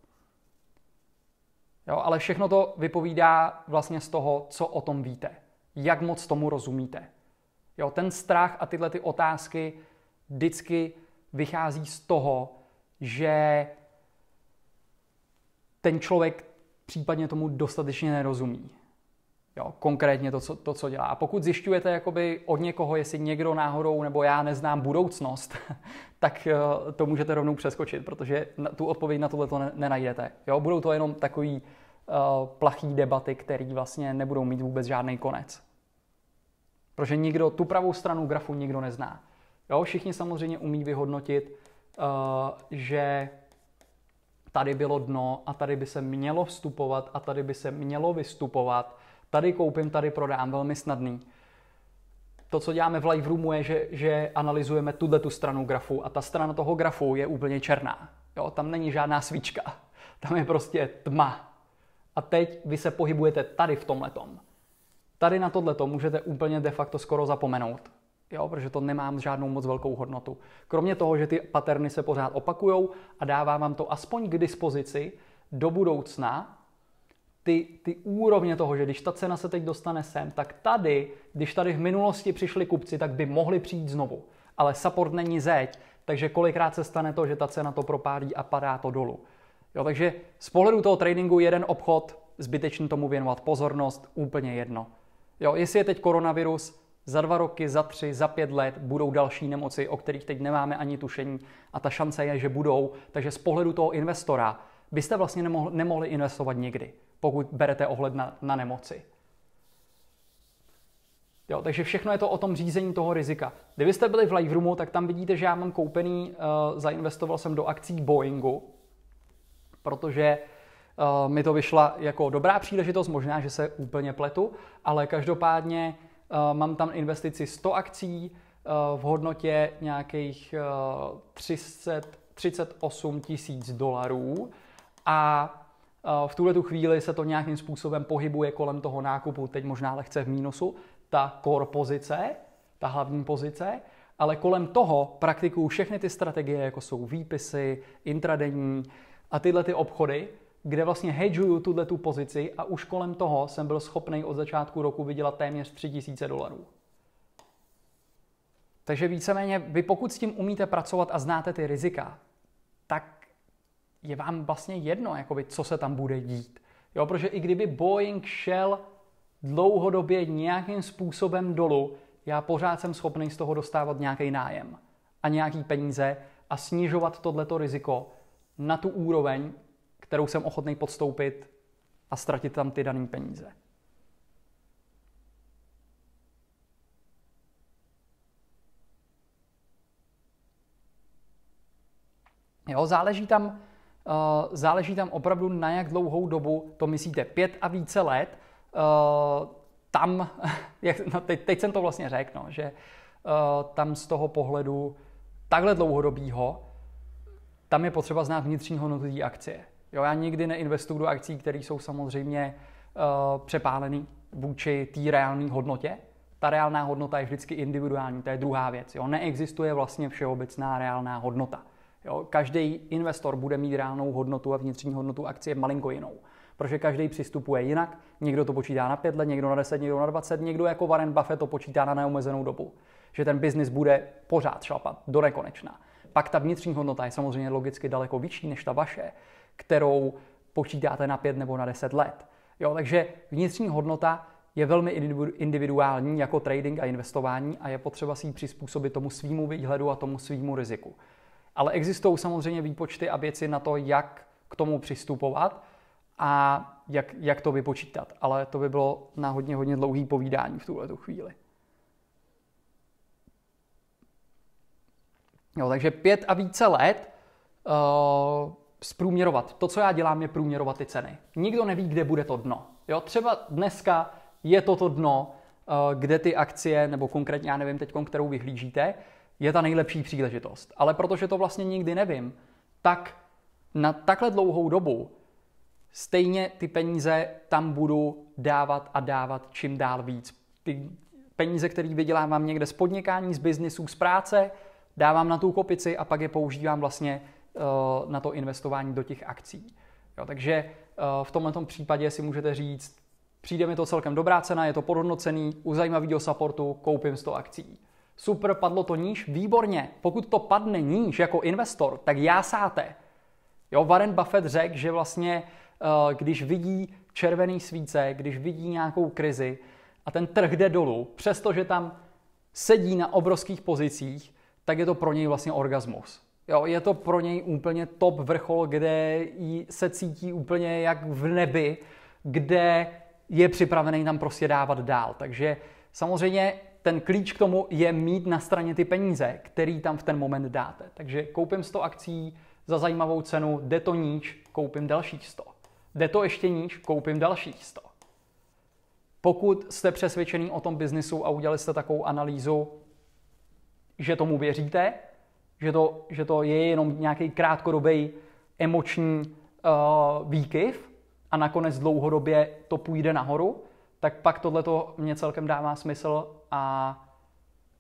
Jo, ale všechno to vypovídá vlastně z toho, co o tom víte. Jak moc tomu rozumíte. Jo, ten strach a tyhle ty otázky vždycky vychází z toho, že ten člověk případně tomu dostatečně nerozumí. Jo, konkrétně to co, to, co dělá. A pokud zjišťujete jakoby od někoho, jestli někdo náhodou nebo já neznám budoucnost, tak eh, to můžete rovnou přeskočit, protože tu odpověď na tohle to nenajdete. Jo, budou to jenom takový uh, plachý debaty, které vlastně nebudou mít vůbec žádný konec. Protože nikdo, tu pravou stranu grafu nikdo nezná. Jo, všichni samozřejmě umí vyhodnotit, uh, že tady bylo dno a tady by se mělo vstupovat a tady by se mělo vystupovat – Tady koupím, tady prodám, velmi snadný. To, co děláme v live roomu, je, že, že analyzujeme tuhle tu stranu grafu a ta strana toho grafu je úplně černá. Jo, tam není žádná svíčka, tam je prostě tma. A teď vy se pohybujete tady v tomhletom. Tady na tohleto můžete úplně de facto skoro zapomenout jo, protože to nemám žádnou moc velkou hodnotu. Kromě toho, že ty paterny se pořád opakujou a dává vám to aspoň k dispozici do budoucna, ty, ty úrovně toho, že když ta cena se teď dostane sem, tak tady, když tady v minulosti přišli kupci, tak by mohli přijít znovu. Ale support není zeď, takže kolikrát se stane to, že ta cena to propádí a padá to dolů. Jo, takže z pohledu toho tradingu jeden obchod, zbytečný tomu věnovat pozornost, úplně jedno. Jo, jestli je teď koronavirus, za dva roky, za tři, za pět let budou další nemoci, o kterých teď nemáme ani tušení a ta šance je, že budou. Takže z pohledu toho investora byste vlastně nemohli, nemohli investovat nikdy pokud berete ohled na, na nemoci. Jo, takže všechno je to o tom řízení toho rizika. Kdybyste byli v live roomu, tak tam vidíte, že já mám koupený, uh, zainvestoval jsem do akcí Boeingu, protože uh, mi to vyšla jako dobrá příležitost, možná, že se úplně pletu, ale každopádně uh, mám tam investici 100 akcí uh, v hodnotě nějakých uh, 300, 38 tisíc dolarů a Eh, v tuhle tu chvíli se to nějakým způsobem pohybuje kolem toho nákupu, teď možná lehce v mínusu, ta core pozice, ta hlavní pozice, ale kolem toho praktikuju všechny ty strategie, jako jsou výpisy, intradenní a tyhle ty obchody, kde vlastně hedžuju tuhle tu pozici a už kolem toho jsem byl schopný od začátku roku vydělat téměř 3000 dolarů. Takže víceméně vy pokud s tím umíte pracovat a znáte ty rizika, tak je vám vlastně jedno, jakoby, co se tam bude dít. Jo, protože i kdyby Boeing šel dlouhodobě nějakým způsobem dolů, já pořád jsem schopný z toho dostávat nějaký nájem a nějaký peníze a snižovat tohleto riziko na tu úroveň, kterou jsem ochotný podstoupit a ztratit tam ty dané peníze. Jo, záleží tam, Eh, záleží tam opravdu na jak dlouhou dobu to myslíte, pět a více let. Eh, tam, jak, no teď, teď jsem to vlastně řekl, no, že eh, tam z toho pohledu takhle dlouhodobího, tam je potřeba znát vnitřní hodnotu té akcie. Jo, já nikdy neinvestuju do akcí, které jsou samozřejmě uh, přepálené vůči té reálné hodnotě. Ta reálná hodnota je vždycky individuální, to je druhá věc. Jo. Neexistuje vlastně všeobecná reálná hodnota. Jo? Každý investor bude mít reálnou hodnotu a vnitřní hodnotu akcie malinko jinou protože každý přistupuje jinak. Někdo to počítá na 5 let, někdo na 10, někdo na 20, někdo jako Warren Buffett to počítá na neomezenou dobu. Že ten biznis bude pořád šlapat do nekonečna. Pak ta vnitřní hodnota je samozřejmě logicky daleko vyšší než ta vaše, kterou počítáte na 5 nebo na 10 let. Jo, takže vnitřní hodnota je velmi individuální jako trading a investování a je potřeba si ji přizpůsobit tomu svýmu výhledu a tomu svýmu riziku. Ale existují samozřejmě výpočty a věci na to, jak k tomu přistupovat a jak, jak to vypočítat. Ale to by bylo na hodně, hodně dlouhý povídání v tuhle chvíli. Jo, takže pět a více let uh, zprůměrovat. To, co já dělám, je průměrovat ty ceny. Nikdo neví, kde bude to dno. Jo, třeba dneska je toto dno, uh, kde ty akcie, nebo konkrétně já nevím teď, kterou vyhlížíte, je ta nejlepší příležitost. Ale protože to vlastně nikdy nevím, tak na takhle dlouhou dobu stejně ty peníze tam budu dávat a dávat čím dál víc. Ty peníze, které vydělávám někde z podnikání, z biznisu, z práce, dávám na tu kopici a pak je používám vlastně eh, na to investování do těch akcí. Jo, takže eh, v tomto případě si můžete říct, přijde mi to celkem dobrá cena, je to podhodnocený, u zajímavého supportu koupím 100 akcí. Super, padlo to níž? Výborně. Pokud to padne níž jako investor, tak jásáte. Jo, Warren Buffett řekl, že vlastně, eh, když vidí červený svíce, když vidí nějakou krizi a ten trh jde dolů, přestože tam sedí na obrovských pozicích, tak je to pro něj vlastně orgasmus. Jo, je to pro něj úplně top vrchol, kde se cítí úplně jak v nebi, kde je připravený tam prostě dávat dál. Takže samozřejmě ten klíč k tomu je mít na straně ty peníze, který tam v ten moment dáte. Takže koupím 100 akcí za zajímavou cenu, jde to níž, koupím dalších 100. Jde to ještě níž, koupím dalších 100. Pokud jste přesvědčený o tom biznisu a udělali jste takovou analýzu, že tomu věříte, že to, že to je jenom nějaký krátkodobý emoční uh, výkyv a nakonec dlouhodobě to půjde nahoru, tak pak tohle mě celkem dává smysl a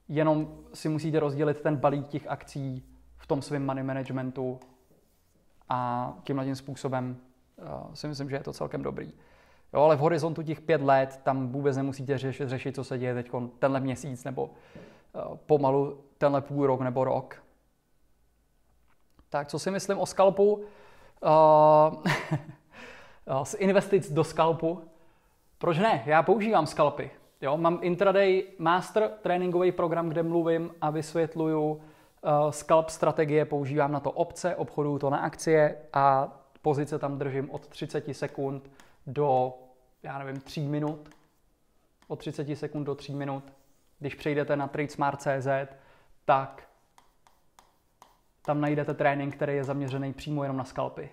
jenom si musíte rozdělit ten balík těch akcí v tom svém money managementu a tímhle tím způsobem uh, si myslím, že je to celkem dobrý. Jo, ale v horizontu těch pět let tam vůbec nemusíte řešit, řešit co se děje teď tenhle měsíc nebo uh, pomalu tenhle půl rok nebo rok. Tak co si myslím o skalpu? Uh, eh, z investic do skalpu. Proč ne? Já používám skalpy. Jo, mám intraday master tréninkový program, kde mluvím a vysvětluju uh, scalp strategie, používám na to obce, obchoduju to na akcie a pozice tam držím od 30 sekund do, já nevím, 3 minut. Od 30 sekund do 3 minut. Když přejdete na tradesmart.cz, tak tam najdete trénink, který je zaměřený přímo jenom na skalpy.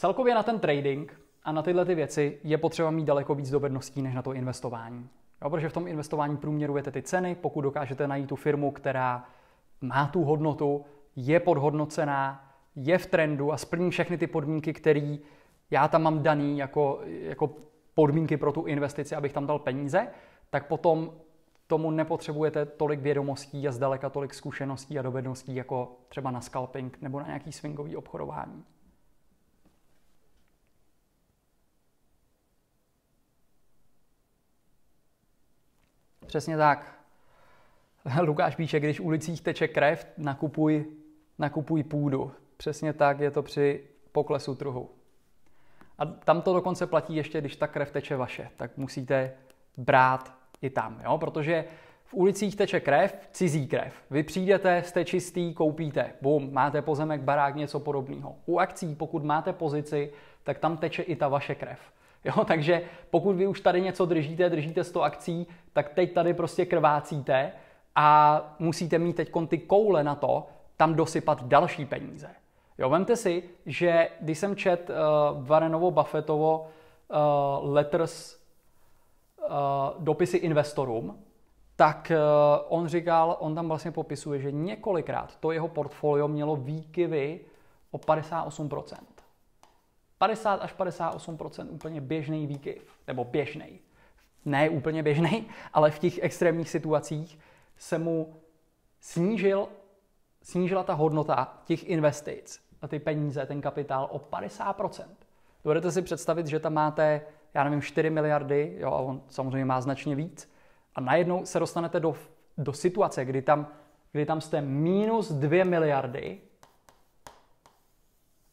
Celkově na ten trading a na tyhle ty věci je potřeba mít daleko víc dovedností než na to investování. Jo, protože v tom investování průměrujete ty ceny, pokud dokážete najít tu firmu, která má tu hodnotu, je podhodnocená, je v trendu a splní všechny ty podmínky, které já tam mám daný jako, jako podmínky pro tu investici, abych tam dal peníze, tak potom tomu nepotřebujete tolik vědomostí a zdaleka tolik zkušeností a dovedností jako třeba na scalping nebo na nějaký swingový obchodování. Přesně tak. Lukáš píše, když ulicích teče krev, nakupuj, nakupuj půdu. Přesně tak je to při poklesu trhu. A tam to dokonce platí ještě, když ta krev teče vaše, tak musíte brát i tam, jo? protože v ulicích teče krev, cizí krev. Vy přijdete, jste čistý, koupíte, bum, máte pozemek, barák, něco podobného. U akcí, pokud máte pozici, tak tam teče i ta vaše krev. Jo, takže pokud vy už tady něco držíte, držíte 100 akcí, tak teď tady prostě krvácíte a musíte mít teď ty koule na to, tam dosypat další peníze. Jo, vemte si, že když jsem čet uh, Varenovo Buffettovo uh, letters uh, dopisy investorům, tak uh, on říkal, on tam vlastně popisuje, že několikrát to jeho portfolio mělo výkyvy o 58%. 50 až 58 úplně běžný výkyv, nebo běžný. Ne úplně běžný, ale v těch extrémních situacích se mu snížil, snížila ta hodnota těch investic a ty peníze, ten kapitál o 50 Dovedete si představit, že tam máte, já nevím, 4 miliardy, jo, a on samozřejmě má značně víc, a najednou se dostanete do, do situace, kdy tam, kdy tam jste minus 2 miliardy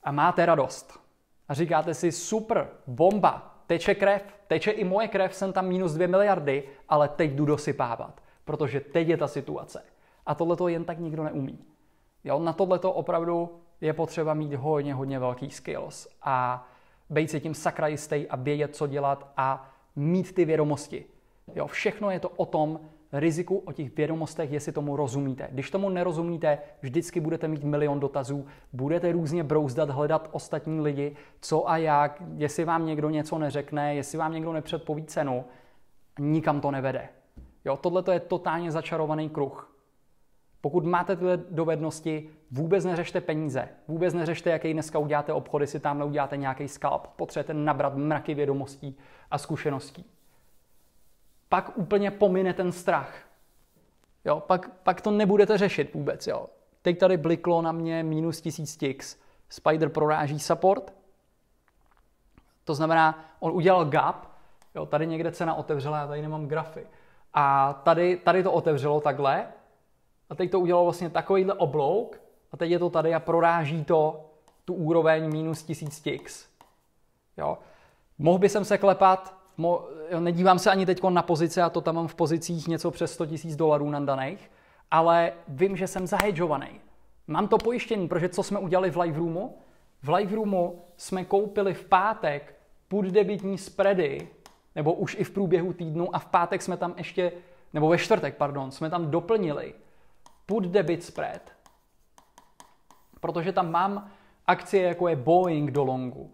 a máte radost a říkáte si super, bomba, teče krev, teče i moje krev, jsem tam minus 2 miliardy, ale teď jdu dosypávat, protože teď je ta situace. A tohle to jen tak nikdo neumí. Jo, na tohle to opravdu je potřeba mít hodně, hodně velký skills a být si tím sakra jistý a vědět, co dělat a mít ty vědomosti. Jo, všechno je to o tom, riziku o těch vědomostech, jestli tomu rozumíte. Když tomu nerozumíte, vždycky budete mít milion dotazů, budete různě brouzdat, hledat ostatní lidi, co a jak, jestli vám někdo něco neřekne, jestli vám někdo nepředpoví cenu, nikam to nevede. Jo, tohle je totálně začarovaný kruh. Pokud máte tyhle dovednosti, vůbec neřešte peníze, vůbec neřešte, jaký dneska uděláte obchody, si tam uděláte nějaký skalp. Potřebujete nabrat mraky vědomostí a zkušeností pak úplně pomine ten strach. Jo, pak, pak to nebudete řešit vůbec. Jo. Teď tady bliklo na mě minus tisíc ticks. Spider proráží support. To znamená, on udělal gap. Jo, tady někde cena otevřela, já tady nemám grafy. A tady, tady to otevřelo takhle. A teď to udělalo vlastně takovýhle oblouk. A teď je to tady a proráží to tu úroveň minus tisíc ticks. Jo. Mohl by jsem se klepat, mo, jo, nedívám se ani teď na pozice, a to tam mám v pozicích něco přes 100 000 dolarů daných, ale vím, že jsem zahedžovaný. Mám to pojištění, protože co jsme udělali v Live Roomu? V Live Roomu jsme koupili v pátek debitní spready, nebo už i v průběhu týdnu a v pátek jsme tam ještě, nebo ve čtvrtek, pardon, jsme tam doplnili debit spread, protože tam mám akcie, jako je Boeing do longu, uh,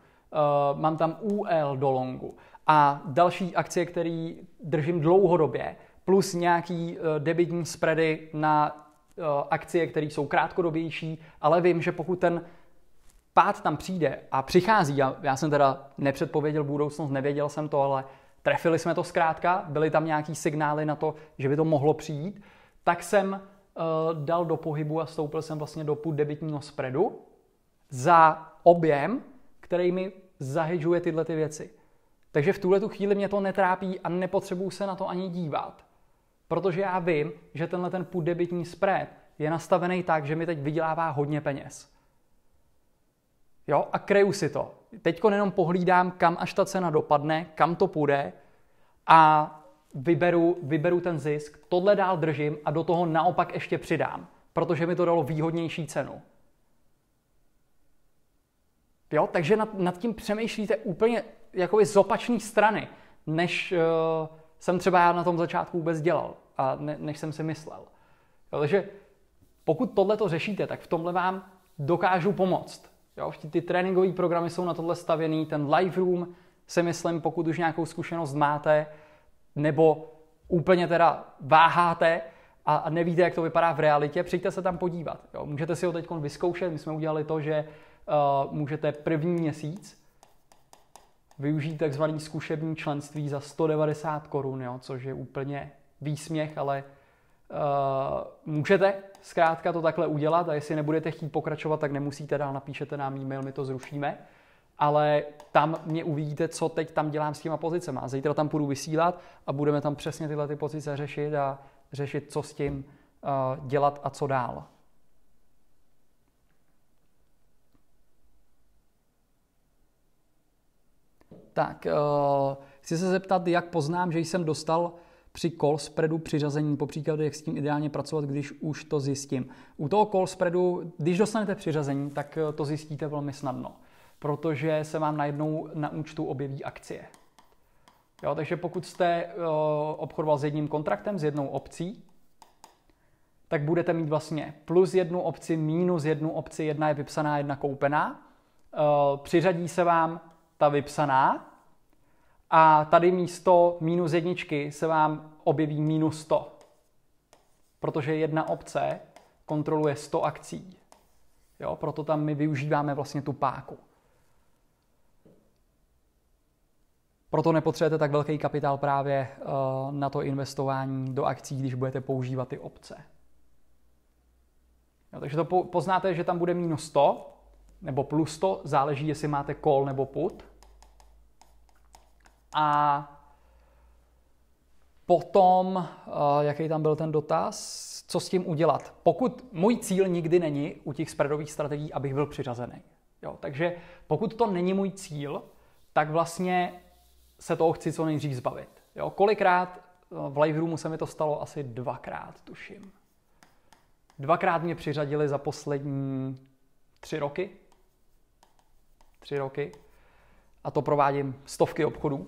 mám tam UL do longu, a další akcie, které držím dlouhodobě, plus nějaký eh, debitní spready na eh, akcie, které jsou krátkodobější, ale vím, že pokud ten pád tam přijde a přichází, a já jsem teda nepředpověděl budoucnost, nevěděl jsem to, ale trefili jsme to zkrátka, byly tam nějaký signály na to, že by to mohlo přijít, tak jsem eh, dal do pohybu a stoupil jsem vlastně do půl debitního spreadu za objem, který mi zahedžuje tyhle ty věci. Takže v tuhle tu chvíli mě to netrápí a nepotřebuju se na to ani dívat. Protože já vím, že tenhle ten půl debitní spread je nastavený tak, že mi teď vydělává hodně peněz. Jo, a kreju si to. Teď jenom pohlídám, kam až ta cena dopadne, kam to půjde a vyberu, vyberu ten zisk, tohle dál držím a do toho naopak ještě přidám, protože mi to dalo výhodnější cenu. Jo, takže nad, nad tím přemýšlíte úplně jakoby z opačné strany, než uh, jsem třeba já na tom začátku vůbec dělal a ne, než jsem si myslel. takže pokud tohle to řešíte, tak v tomhle vám dokážu pomoct. Jo, ty, ty tréninkové programy jsou na tohle stavěný, ten live room si myslím, pokud už nějakou zkušenost máte, nebo úplně teda váháte a, a nevíte, jak to vypadá v realitě, přijďte se tam podívat. Jo, můžete si ho teď vyzkoušet, my jsme udělali to, že uh, můžete první měsíc využít tzv. zkušební členství za 190 korun, což je úplně výsměch, ale uh, můžete zkrátka to takhle udělat a jestli nebudete chtít pokračovat, tak nemusíte dál, napíšete nám e-mail, my to zrušíme. Ale tam mě uvidíte, co teď tam dělám s těma pozicema. A zítra tam půjdu vysílat a budeme tam přesně tyhle ty pozice řešit a řešit, co s tím uh, dělat a co dál. Tak uh, chci se zeptat, jak poznám, že jsem dostal při call spreadu přiřazení, po příkladu, jak s tím ideálně pracovat, když už to zjistím. U toho call spreadu, když dostanete přiřazení, tak eh, to zjistíte velmi snadno, protože se vám najednou na účtu objeví akcie. Jo, takže pokud jste uh, obchodoval s jedním kontraktem, s jednou obcí, tak budete mít vlastně plus jednu obci, minus jednu obci, jedna je vypsaná, jedna koupená. Uh, přiřadí se vám ta vypsaná. A tady místo minus jedničky se vám objeví minus 100. Protože jedna obce kontroluje 100 akcí. Jo, proto tam my využíváme vlastně tu páku. Proto nepotřebujete tak velký kapitál právě eh, na to investování do akcí, když budete používat ty obce. Jo, takže to poznáte, že tam bude minus 100 nebo plus 100, záleží, jestli máte call nebo put. A potom, eh, jaký tam byl ten dotaz, co s tím udělat. Pokud můj cíl nikdy není u těch spreadových strategií, abych byl přiřazený. Jo, takže pokud to není můj cíl, tak vlastně se toho chci co nejdřív zbavit. Jo, kolikrát eh, v live roomu se mi to stalo asi dvakrát, tuším. Dvakrát mě přiřadili za poslední tři roky. Tři roky. A to provádím stovky obchodů.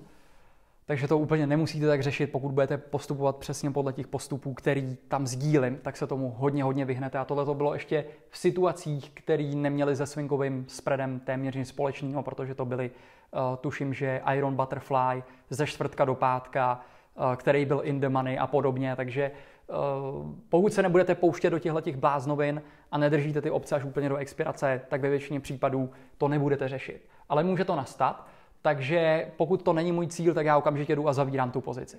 Takže to úplně nemusíte tak řešit, pokud budete postupovat přesně podle těch postupů, který tam sdílím, tak se tomu hodně, hodně vyhnete. A tohle to bylo ještě v situacích, které neměly se swingovým spreadem téměř nic společného, protože to byly, eh, tuším, že Iron Butterfly ze čtvrtka do pátka, eh, který byl in the money a podobně, takže eh, pokud se nebudete pouštět do těchto těch bláznovin a nedržíte ty obce až úplně do expirace, tak ve většině případů to nebudete řešit. Ale může to nastat takže pokud to není můj cíl, tak já okamžitě jdu a zavírám tu pozici.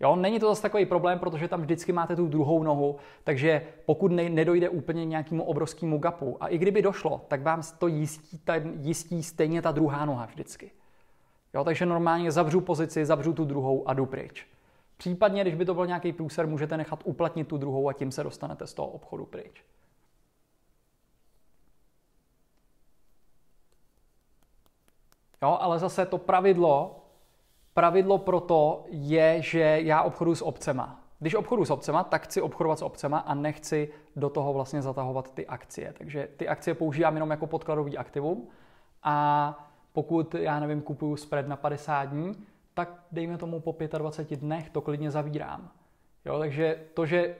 Jo, není to zase takový problém, protože tam vždycky máte tu druhou nohu, takže pokud ne, nedojde úplně nějakému obrovskému gapu, a i kdyby došlo, tak vám to jistí, ta, jistí stejně ta druhá noha vždycky. Jo, takže normálně zavřu pozici, zavřu tu druhou a jdu pryč. Případně, když by to byl nějaký průser, můžete nechat uplatnit tu druhou a tím se dostanete z toho obchodu pryč. Jo, ale zase to pravidlo, pravidlo pro to je, že já obchoduji s obcema. Když obchoduji s obcema, tak chci obchodovat s obcema a nechci do toho vlastně zatahovat ty akcie. Takže ty akcie používám jenom jako podkladový aktivum a pokud, já nevím, kupuju spread na 50 dní, tak dejme tomu po 25 dnech to klidně zavírám. Jo, takže to, že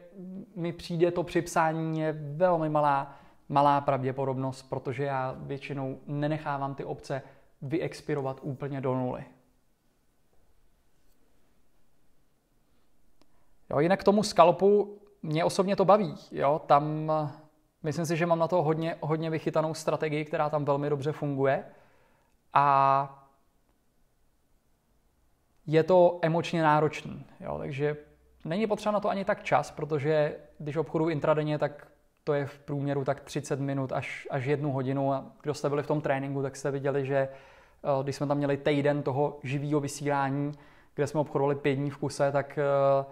mi přijde to připsání, je velmi malá, malá pravděpodobnost, protože já většinou nenechávám ty obce vyexpirovat úplně do nuly. Jo, jinak k tomu skalpu mě osobně to baví. Jo? Tam myslím si, že mám na to hodně, hodně vychytanou strategii, která tam velmi dobře funguje. A je to emočně náročný. Jo? Takže není potřeba na to ani tak čas, protože když obchodu intradenně, tak to je v průměru tak 30 minut až, až jednu hodinu. A kdo jste byli v tom tréninku, tak jste viděli, že eh, když jsme tam měli týden toho živého vysílání, kde jsme obchodovali pět dní v kuse, tak eh,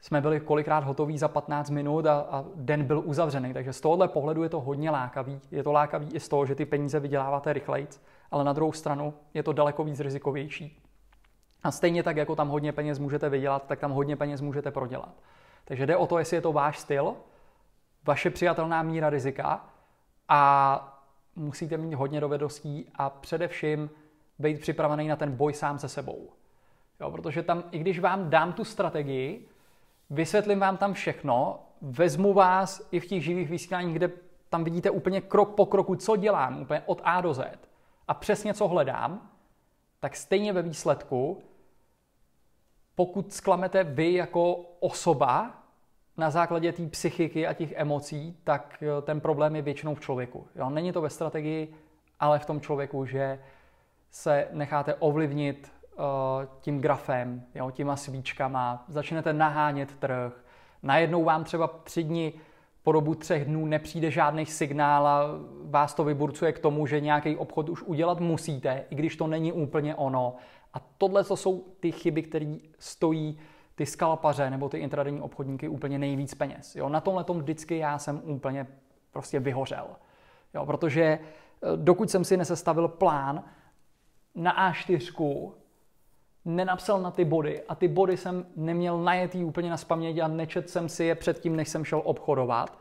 jsme byli kolikrát hotoví za 15 minut a, a den byl uzavřený. Takže z tohohle pohledu je to hodně lákavý. Je to lákavý i z toho, že ty peníze vyděláváte rychleji. ale na druhou stranu je to daleko víc rizikovější. A stejně tak, jako tam hodně peněz můžete vydělat, tak tam hodně peněz můžete prodělat. Takže jde o to, jestli je to váš styl, vaše přijatelná míra rizika a musíte mít hodně dovedností a především být připravený na ten boj sám se sebou. Jo, protože tam, i když vám dám tu strategii, vysvětlím vám tam všechno, vezmu vás i v těch živých vysíláních, kde tam vidíte úplně krok po kroku, co dělám, úplně od A do Z a přesně co hledám, tak stejně ve výsledku, pokud zklamete vy jako osoba, na základě té psychiky a těch emocí, tak eh, ten problém je většinou v člověku. Jo? Není to ve strategii, ale v tom člověku, že se necháte ovlivnit uh, tím grafem, jo? těma svíčkama, začnete nahánět trh, najednou vám třeba tři dny po dobu třech dnů nepřijde žádný signál a vás to vyburcuje k tomu, že nějaký obchod už udělat musíte, i když to není úplně ono. A tohle to jsou ty chyby, které stojí ty skalpaře nebo ty intradenní obchodníky úplně nejvíc peněz. Jo? Na tomhle tom vždycky já jsem úplně prostě vyhořel. Jo? Protože eh, dokud jsem si nesestavil plán na A4, nenapsal na ty body a ty body jsem neměl najetý úplně na spaměť a nečet jsem si je předtím, než jsem šel obchodovat,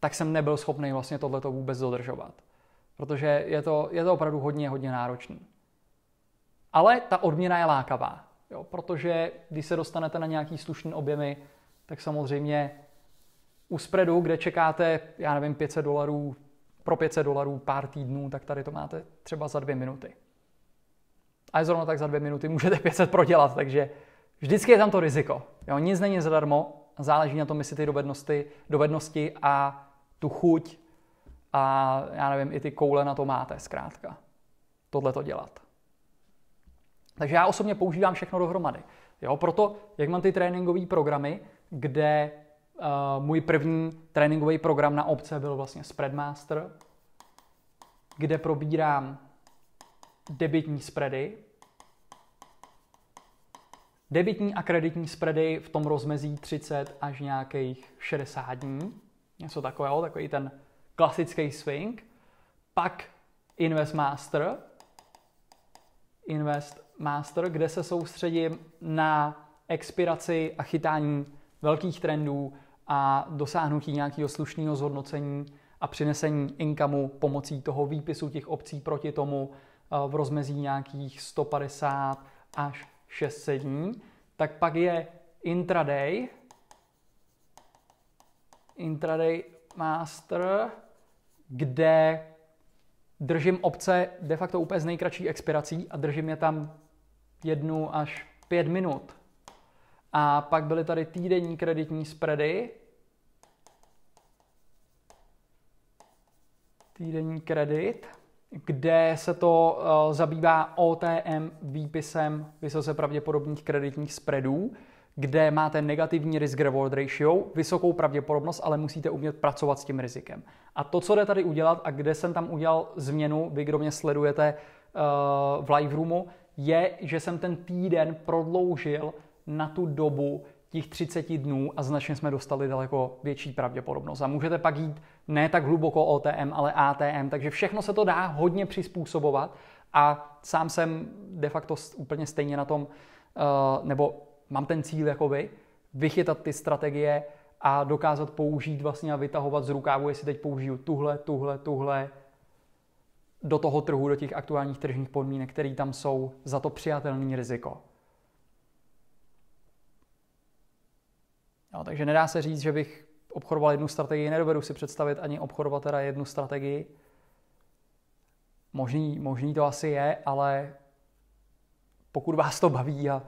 tak jsem nebyl schopný vlastně tohleto vůbec dodržovat. Protože je to, je to opravdu hodně, hodně náročný. Ale ta odměna je lákavá. Jo, protože když se dostanete na nějaký slušný objemy, tak samozřejmě u spreadu, kde čekáte, já nevím, 500 dolarů, pro 500 dolarů pár týdnů, tak tady to máte třeba za dvě minuty. A je zrovna tak za dvě minuty můžete 500 prodělat, takže vždycky je tam to riziko. Jo, nic není zadarmo, záleží na tom, jestli ty dovednosti, dovednosti a tu chuť a já nevím, i ty koule na to máte zkrátka. Tohle to dělat. Takže já osobně používám všechno dohromady. Jo? Proto, jak mám ty tréninkové programy, kde uh, můj první tréninkový program na obce byl vlastně Spreadmaster, kde probírám debitní spready, debitní a kreditní spready v tom rozmezí 30 až nějakých 60 dní, něco takového, takový ten klasický swing. Pak Invest Master, Invest Master, kde se soustředím na expiraci a chytání velkých trendů a dosáhnutí nějakého slušného zhodnocení a přinesení inkamu pomocí toho výpisu těch obcí proti tomu eh, v rozmezí nějakých 150 až 600 dní, tak pak je intraday, intraday master, kde držím obce de facto úplně z nejkratší expirací a držím je tam jednu až pět minut. A pak byly tady týdenní kreditní spready. Týdenní kredit, kde se to eh, zabývá OTM výpisem vysoce pravděpodobných kreditních spreadů, kde máte negativní risk reward ratio, vysokou pravděpodobnost, ale musíte umět pracovat s tím rizikem. A to, co jde tady udělat a kde jsem tam udělal změnu, vy, kdo mě sledujete eh, v live roomu, je, že jsem ten týden prodloužil na tu dobu těch 30 dnů a značně jsme dostali daleko větší pravděpodobnost. A můžete pak jít ne tak hluboko OTM, ale ATM, takže všechno se to dá hodně přizpůsobovat a sám jsem de facto úplně stejně na tom, eh, nebo mám ten cíl jako vy, vychytat ty strategie a dokázat použít vlastně a vytahovat z rukávu, jestli teď použiju tuhle, tuhle, tuhle, do toho trhu, do těch aktuálních tržních podmínek, které tam jsou, za to přijatelné riziko. No, takže nedá se říct, že bych obchodoval jednu strategii, nedovedu si představit ani obchodovat teda jednu strategii. Možný, možný to asi je, ale pokud vás to baví a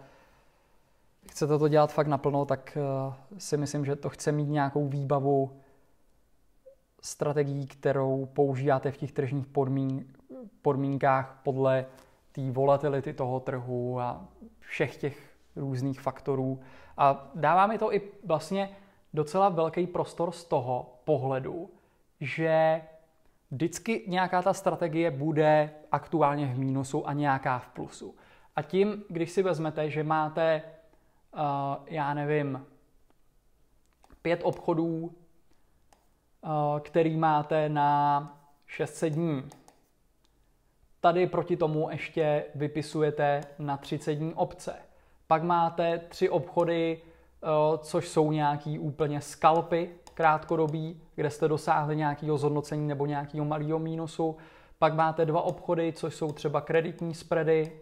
chcete to dělat fakt naplno, tak eh, si myslím, že to chce mít nějakou výbavu, strategií, kterou používáte v těch tržních podmín, podmínkách podle té volatility toho trhu a všech těch různých faktorů. A dává mi to i vlastně docela velký prostor z toho pohledu, že vždycky nějaká ta strategie bude aktuálně v mínusu a nějaká v plusu. A tím, když si vezmete, že máte, uh, já nevím, pět obchodů Eh, který máte na 600 dní. Tady proti tomu ještě vypisujete na 30 dní obce. Pak máte tři obchody, eh, což jsou nějaký úplně skalpy krátkodobí, kde jste dosáhli nějakého zhodnocení nebo nějakého malého mínusu. Pak máte dva obchody, což jsou třeba kreditní spready,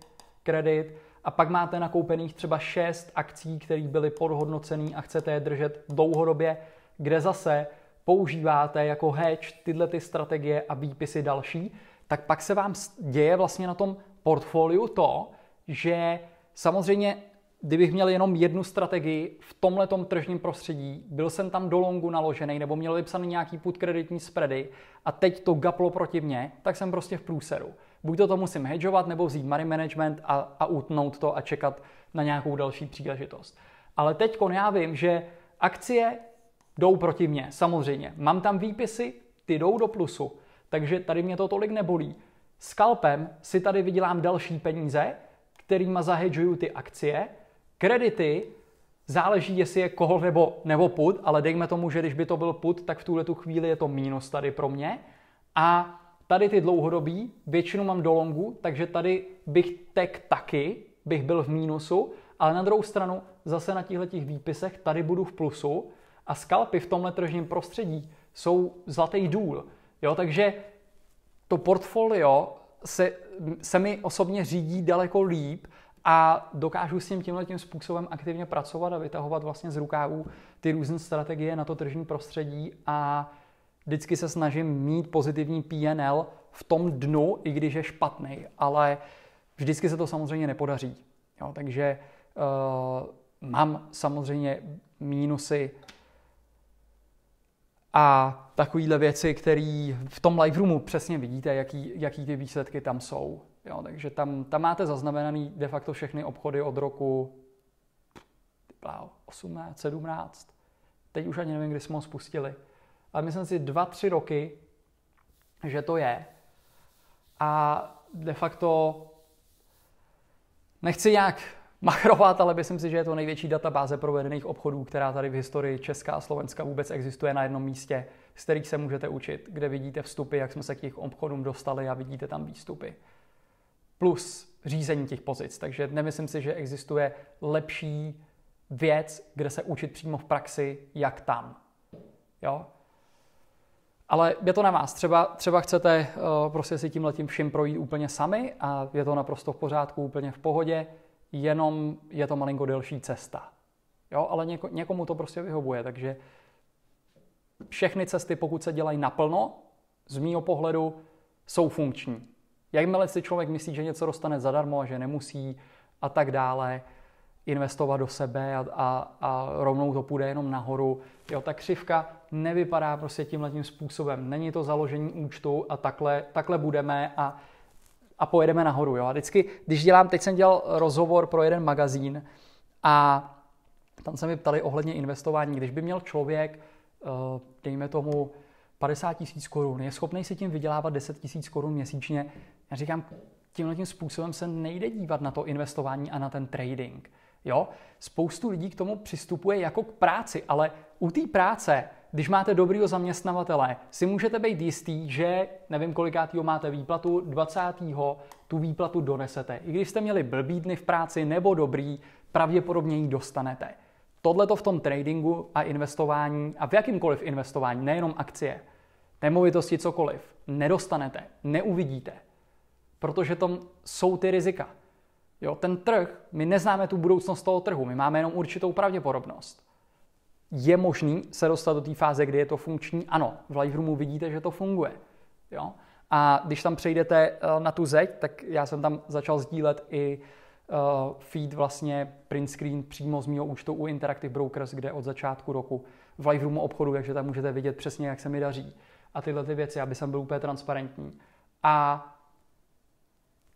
kredit. A pak máte nakoupených třeba šest akcí, které byly podhodnocené a chcete je držet dlouhodobě, kde zase používáte jako hedge tyhle ty strategie a výpisy další, tak pak se vám děje vlastně na tom portfoliu to, že samozřejmě kdybych měl jenom jednu strategii v tomhle tržním prostředí, byl jsem tam do longu naložený nebo měl vypsaný nějaký put kreditní spready a teď to gaplo proti mně, tak jsem prostě v průseru. Buď to, to musím hedžovat, nebo vzít money management a, a utnout to a čekat na nějakou další příležitost. Ale teď já vím, že akcie jdou proti mně, samozřejmě. Mám tam výpisy, ty jdou do plusu, takže tady mě to tolik nebolí. Skalpem si tady vydělám další peníze, kterými zahedžuju ty akcie. Kredity záleží, jestli je kohol nebo, nebo put, ale dejme tomu, že když by to byl put, tak v tuhle tu chvíli je to mínus tady pro mě. A tady ty dlouhodobí, většinu mám do longu, takže tady bych tek taky, bych byl v mínusu, ale na druhou stranu zase na těchto výpisech tady budu v plusu, a skalpy v tomhle tržním prostředí jsou zlatý důl. Jo, takže to portfolio se, se mi osobně řídí daleko líp a dokážu s tím tímhle tím způsobem aktivně pracovat a vytahovat vlastně z rukávů ty různé strategie na to tržní prostředí a vždycky se snažím mít pozitivní PNL v tom dnu, i když je špatný, ale vždycky se to samozřejmě nepodaří. Jo, takže uh, mám samozřejmě mínusy a takovéhle věci, které v tom live roomu přesně vidíte, jaký, jaký ty výsledky tam jsou. Jo, takže tam, tam máte zaznamenaný de facto všechny obchody od roku 18, 17. Teď už ani nevím, kdy jsme ho spustili. Ale myslím si dva tři roky, že to je. A de facto nechci nějak Machrová ale myslím si, že je to největší databáze provedených obchodů, která tady v historii Česká a Slovenska vůbec existuje na jednom místě, z kterých se můžete učit, kde vidíte vstupy, jak jsme se k těch obchodům dostali a vidíte tam výstupy. Plus řízení těch pozic, takže nemyslím si, že existuje lepší věc, kde se učit přímo v praxi, jak tam. Jo? Ale je to na vás. Třeba, třeba chcete uh, prostě si tím letím vším projít úplně sami a je to naprosto v pořádku, úplně v pohodě jenom je to malinko delší cesta. Jo, ale něko, někomu to prostě vyhovuje, takže všechny cesty, pokud se dělají naplno, z mýho pohledu, jsou funkční. Jakmile si člověk myslí, že něco dostane zadarmo a že nemusí a tak dále, investovat do sebe a, a, a rovnou to půjde jenom nahoru. Jo, ta křivka nevypadá prostě tímhle tím způsobem. Není to založení účtu a takhle, takhle budeme a a pojedeme nahoru. Jo? A vždycky, když dělám, teď jsem dělal rozhovor pro jeden magazín a tam se mi ptali ohledně investování. Když by měl člověk, eh, dejme tomu, 50 tisíc korun, je schopný si tím vydělávat 10 tisíc korun měsíčně. Já říkám, tímhle tím způsobem se nejde dívat na to investování a na ten trading. Jo? Spoustu lidí k tomu přistupuje jako k práci, ale u té práce když máte dobrýho zaměstnavatele, si můžete být jistý, že nevím, kolikátýho máte výplatu, 20. tu výplatu donesete. I když jste měli blbý dny v práci nebo dobrý, pravděpodobně ji dostanete. Tohle to v tom tradingu a investování a v jakýmkoliv investování, nejenom akcie, nemovitosti, cokoliv, nedostanete, neuvidíte. Protože tam jsou ty rizika. Jo, ten trh, my neznáme tu budoucnost toho trhu, my máme jenom určitou pravděpodobnost je možný se dostat do té fáze, kdy je to funkční. Ano, v Live Roomu vidíte, že to funguje. Jo? A když tam přejdete eh, na tu zeď, tak já jsem tam začal sdílet i eh, feed vlastně print screen přímo z mého účtu u Interactive Brokers, kde od začátku roku v live roomu obchodu, takže tam můžete vidět přesně, jak se mi daří. A tyhle ty věci, aby jsem byl úplně transparentní. A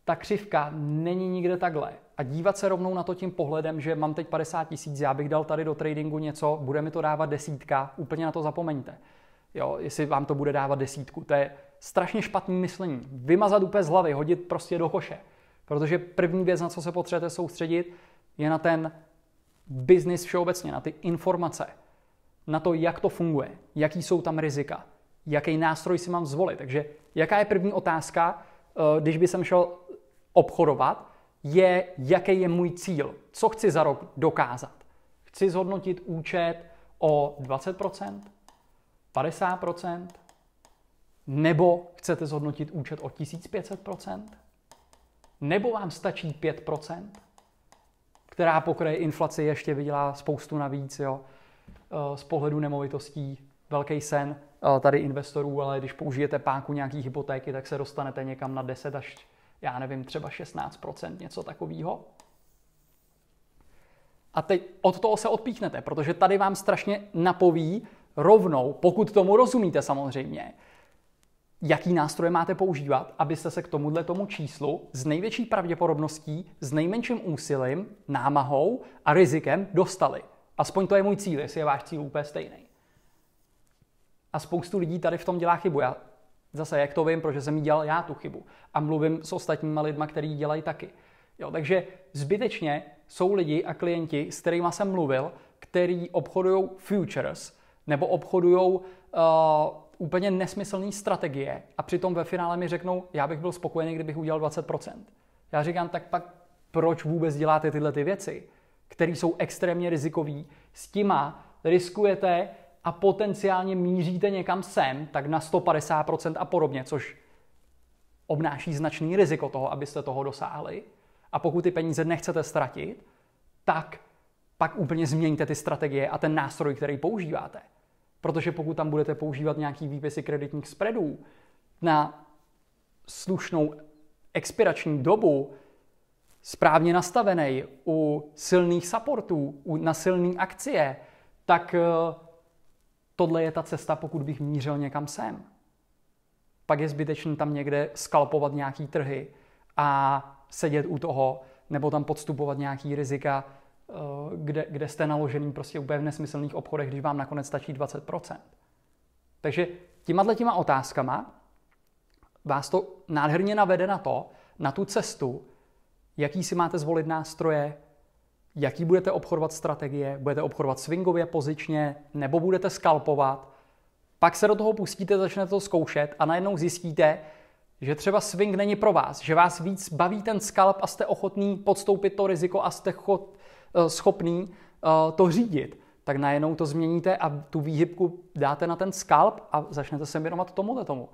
ta křivka není nikde takhle a dívat se rovnou na to tím pohledem, že mám teď 50 tisíc, já bych dal tady do tradingu něco, bude mi to dávat desítka, úplně na to zapomeňte. Jo, jestli vám to bude dávat desítku, to je strašně špatný myšlení. Vymazat úplně z hlavy, hodit prostě do koše. Protože první věc, na co se potřebujete soustředit, je na ten biznis všeobecně, na ty informace, na to, jak to funguje, jaký jsou tam rizika, jaký nástroj si mám zvolit. Takže jaká je první otázka, eh, když by jsem šel obchodovat, je, jaký je můj cíl. Co chci za rok dokázat? Chci zhodnotit účet o 20%, 50%, nebo chcete zhodnotit účet o 1500%, nebo vám stačí 5%, která pokraje inflaci ještě vydělá spoustu navíc, jo. Eh, z pohledu nemovitostí velký sen eh, tady investorů, ale když použijete páku nějaký hypotéky, tak se dostanete někam na 10 až já nevím, třeba 16%, něco takového. A teď od toho se odpíchnete, protože tady vám strašně napoví rovnou, pokud tomu rozumíte samozřejmě, jaký nástroje máte používat, abyste se k tomuhle tomu číslu s největší pravděpodobností, s nejmenším úsilím, námahou a rizikem dostali. Aspoň to je můj cíl, jestli je váš cíl úplně stejný. A spoustu lidí tady v tom dělá chybu. Já Zase, jak to vím, protože jsem dělal já tu chybu. A mluvím s ostatníma lidma, který dělají taky. Jo, takže zbytečně jsou lidi a klienti, s kterými jsem mluvil, který obchodují futures nebo obchodují uh, úplně nesmyslné strategie a přitom ve finále mi řeknou, já bych byl spokojený, kdybych udělal 20%. Já říkám, tak pak proč vůbec děláte tyhle ty věci, které jsou extrémně rizikové? S těma riskujete a potenciálně míříte někam sem, tak na 150% a podobně, což obnáší značný riziko toho, abyste toho dosáhli. A pokud ty peníze nechcete ztratit, tak pak úplně změňte ty strategie a ten nástroj, který používáte. Protože pokud tam budete používat nějaký výpisy kreditních spreadů na slušnou expirační dobu, správně nastavený u silných supportů, na silné akcie, tak eh, tohle je ta cesta, pokud bych mířil někam sem. Pak je zbytečný tam někde skalpovat nějaký trhy a sedět u toho, nebo tam podstupovat nějaký rizika, eh, kde, kde jste naložený prostě úplně v nesmyslných obchodech, když vám nakonec stačí 20%. Takže těma těma otázkama vás to nádherně navede na to, na tu cestu, jaký si máte zvolit nástroje, jaký budete obchodovat strategie, budete obchodovat swingově, pozičně, nebo budete skalpovat. Pak se do toho pustíte, začnete to zkoušet a najednou zjistíte, že třeba swing není pro vás, že vás víc baví ten skalp a jste ochotný podstoupit to riziko a jste chod, eh, schopný eh, to řídit, tak najednou to změníte a tu výhybku dáte na ten skalp a začnete se věnovat tomu tomu.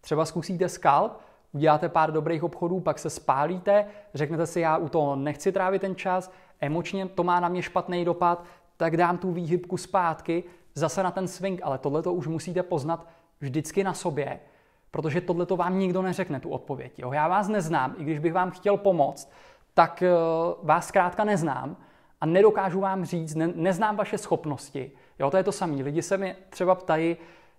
Třeba zkusíte skalp, uděláte pár dobrých obchodů, pak se spálíte, řeknete si, já u toho nechci trávit ten čas emočně to má na mě špatný dopad, tak dám tu výhybku zpátky, zase na ten swing, ale tohle to už musíte poznat vždycky na sobě, protože tohle to vám nikdo neřekne, tu odpověď. Jo? Já vás neznám, i když bych vám chtěl pomoct, tak eh, vás zkrátka neznám a nedokážu vám říct, ne, neznám vaše schopnosti. Jo, to je to samé. Lidi se mi třeba ptají,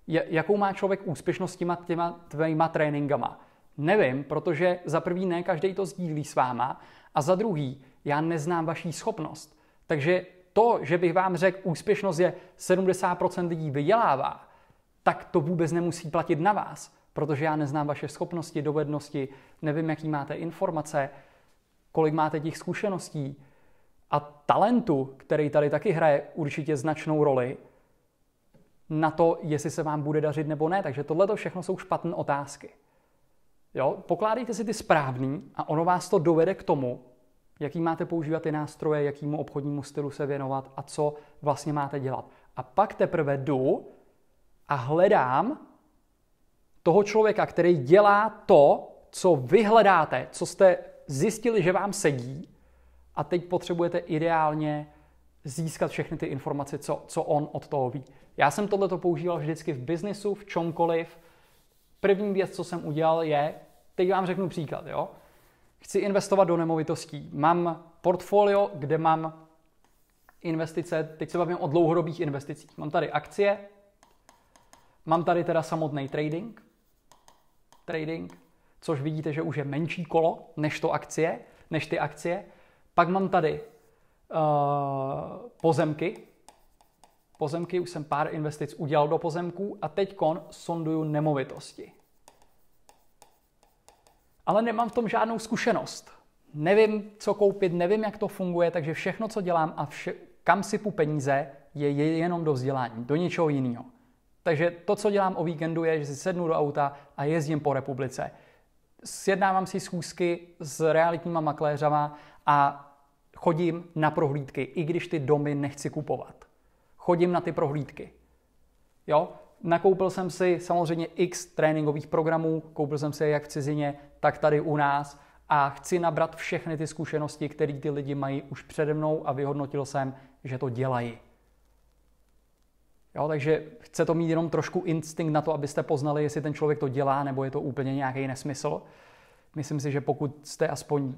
jakou má člověk úspěšnost těma, těma tvýma tréninkama. Nevím, protože za prvý ne každý to sdílí s váma a za druhý já neznám vaší schopnost. Takže to, že bych vám řekl, úspěšnost je 70% lidí vydělává, tak to vůbec nemusí platit na vás, protože já neznám vaše schopnosti, dovednosti, nevím, jaký máte informace, kolik máte těch zkušeností a talentu, který tady taky hraje určitě značnou roli, na to, jestli se vám bude dařit nebo ne. Takže tohle to všechno jsou špatné otázky. Jo? Pokládejte si ty správný a ono vás to dovede k tomu, jaký máte používat ty nástroje, jakýmu obchodnímu stylu se věnovat a co vlastně máte dělat. A pak teprve jdu a hledám toho člověka, který dělá to, co vy hledáte, co jste zjistili, že vám sedí a teď potřebujete ideálně získat všechny ty informace, co, co on od toho ví. Já jsem tohleto používal vždycky v biznesu, v čomkoliv. První věc, co jsem udělal, je, teď vám řeknu příklad, jo chci investovat do nemovitostí. Mám portfolio, kde mám investice, teď se bavím o dlouhodobých investicích. Mám tady akcie, mám tady teda samotný trading, trading, což vidíte, že už je menší kolo než to akcie, než ty akcie. Pak mám tady uh, pozemky, pozemky, už jsem pár investic udělal do pozemků a teď kon sonduju nemovitosti ale nemám v tom žádnou zkušenost. Nevím, co koupit, nevím, jak to funguje, takže všechno, co dělám a vše, kam sypu peníze, je jenom do vzdělání, do něčeho jiného. Takže to, co dělám o víkendu, je, že si sednu do auta a jezdím po republice. Sjednávám si schůzky s realitníma makléřama a chodím na prohlídky, i když ty domy nechci kupovat. Chodím na ty prohlídky. Jo? Nakoupil jsem si samozřejmě x tréninkových programů, koupil jsem si je jak v cizině, tak tady u nás a chci nabrat všechny ty zkušenosti, které ty lidi mají už přede mnou a vyhodnotil jsem, že to dělají. Jo, takže chce to mít jenom trošku instinkt na to, abyste poznali, jestli ten člověk to dělá, nebo je to úplně nějaký nesmysl. Myslím si, že pokud jste aspoň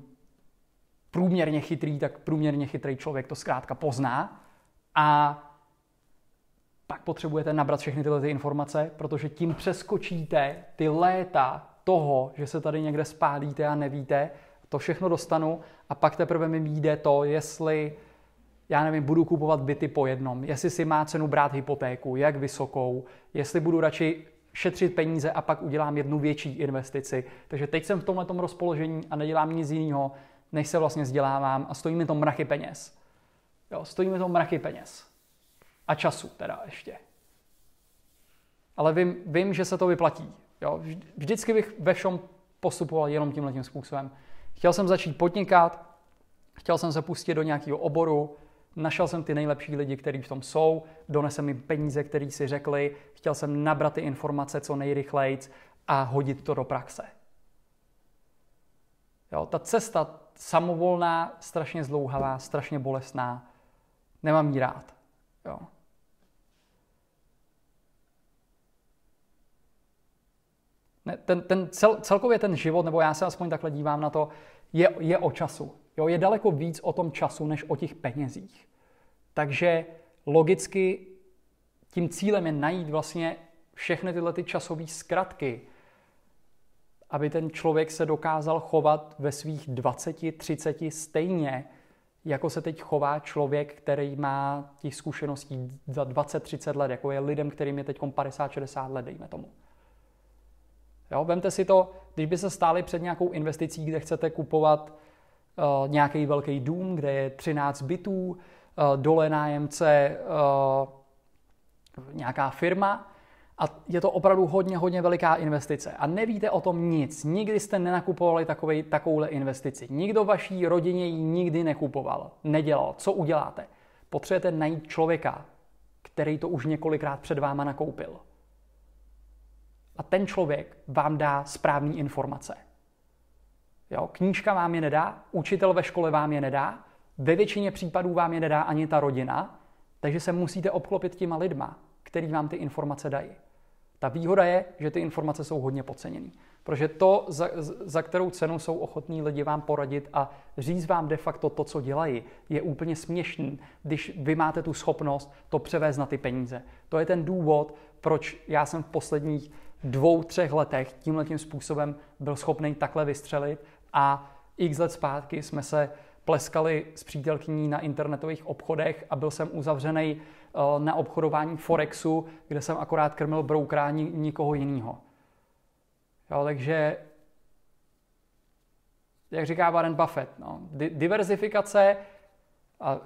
průměrně chytrý, tak průměrně chytrý člověk to zkrátka pozná a pak potřebujete nabrat všechny tyhle ty informace, protože tím přeskočíte ty léta toho, že se tady někde spálíte a nevíte, to všechno dostanu a pak teprve mi jde to, jestli já nevím, budu kupovat byty po jednom, jestli si má cenu brát hypotéku, jak vysokou, jestli budu radši šetřit peníze a pak udělám jednu větší investici. Takže teď jsem v tomhle rozpoložení a nedělám nic jiného, než se vlastně vzdělávám a stojí mi to mrachy peněz. Jo, stojí mi to mrachy peněz. A času teda ještě. Ale vím, vím že se to vyplatí. Jo? Vždycky bych ve všem postupoval jenom tímhle tím způsobem. Chtěl jsem začít podnikat, chtěl jsem se pustit do nějakého oboru, našel jsem ty nejlepší lidi, kteří v tom jsou, donesl jim peníze, které si řekli, chtěl jsem nabrat ty informace co nejrychleji a hodit to do praxe. Jo, ta cesta samovolná, strašně zlouhavá, strašně bolestná, nemám ji rád. Jo. Ten, ten cel, celkově ten život, nebo já se aspoň takhle dívám na to, je, je o času. Jo, je daleko víc o tom času, než o těch penězích. Takže logicky tím cílem je najít vlastně všechny tyhle ty časové zkratky, aby ten člověk se dokázal chovat ve svých 20, 30 stejně, jako se teď chová člověk, který má těch zkušeností za 20-30 let, jako je lidem, kterým je teď 50-60 let, dejme tomu. Jo, vemte si to, když by se stáli před nějakou investicí, kde chcete kupovat uh, nějaký velký dům, kde je 13 bytů, uh, dole nájemce uh, nějaká firma a je to opravdu hodně, hodně veliká investice a nevíte o tom nic. Nikdy jste nenakupovali takovej, takovouhle investici. Nikdo vaší rodině ji nikdy nekupoval, nedělal. Co uděláte? Potřebujete najít člověka, který to už několikrát před váma nakoupil a ten člověk vám dá správné informace. Jo, knížka vám je nedá, učitel ve škole vám je nedá, ve většině případů vám je nedá ani ta rodina, takže se musíte obklopit těma lidma, který vám ty informace dají. Ta výhoda je, že ty informace jsou hodně podceněné. Protože to, za, za kterou cenu jsou ochotní lidi vám poradit a říct vám de facto to, co dělají, je úplně směšný, když vy máte tu schopnost to převést na ty peníze. To je ten důvod, proč já jsem v posledních dvou, třech letech tímhle tím způsobem byl schopný takhle vystřelit a x let zpátky jsme se pleskali s přítelkyní na internetových obchodech a byl jsem uzavřený eh, na obchodování Forexu, kde jsem akorát krmil broukrání nikoho jiného. Jo, takže, jak říká Warren Buffett, no, diverzifikace a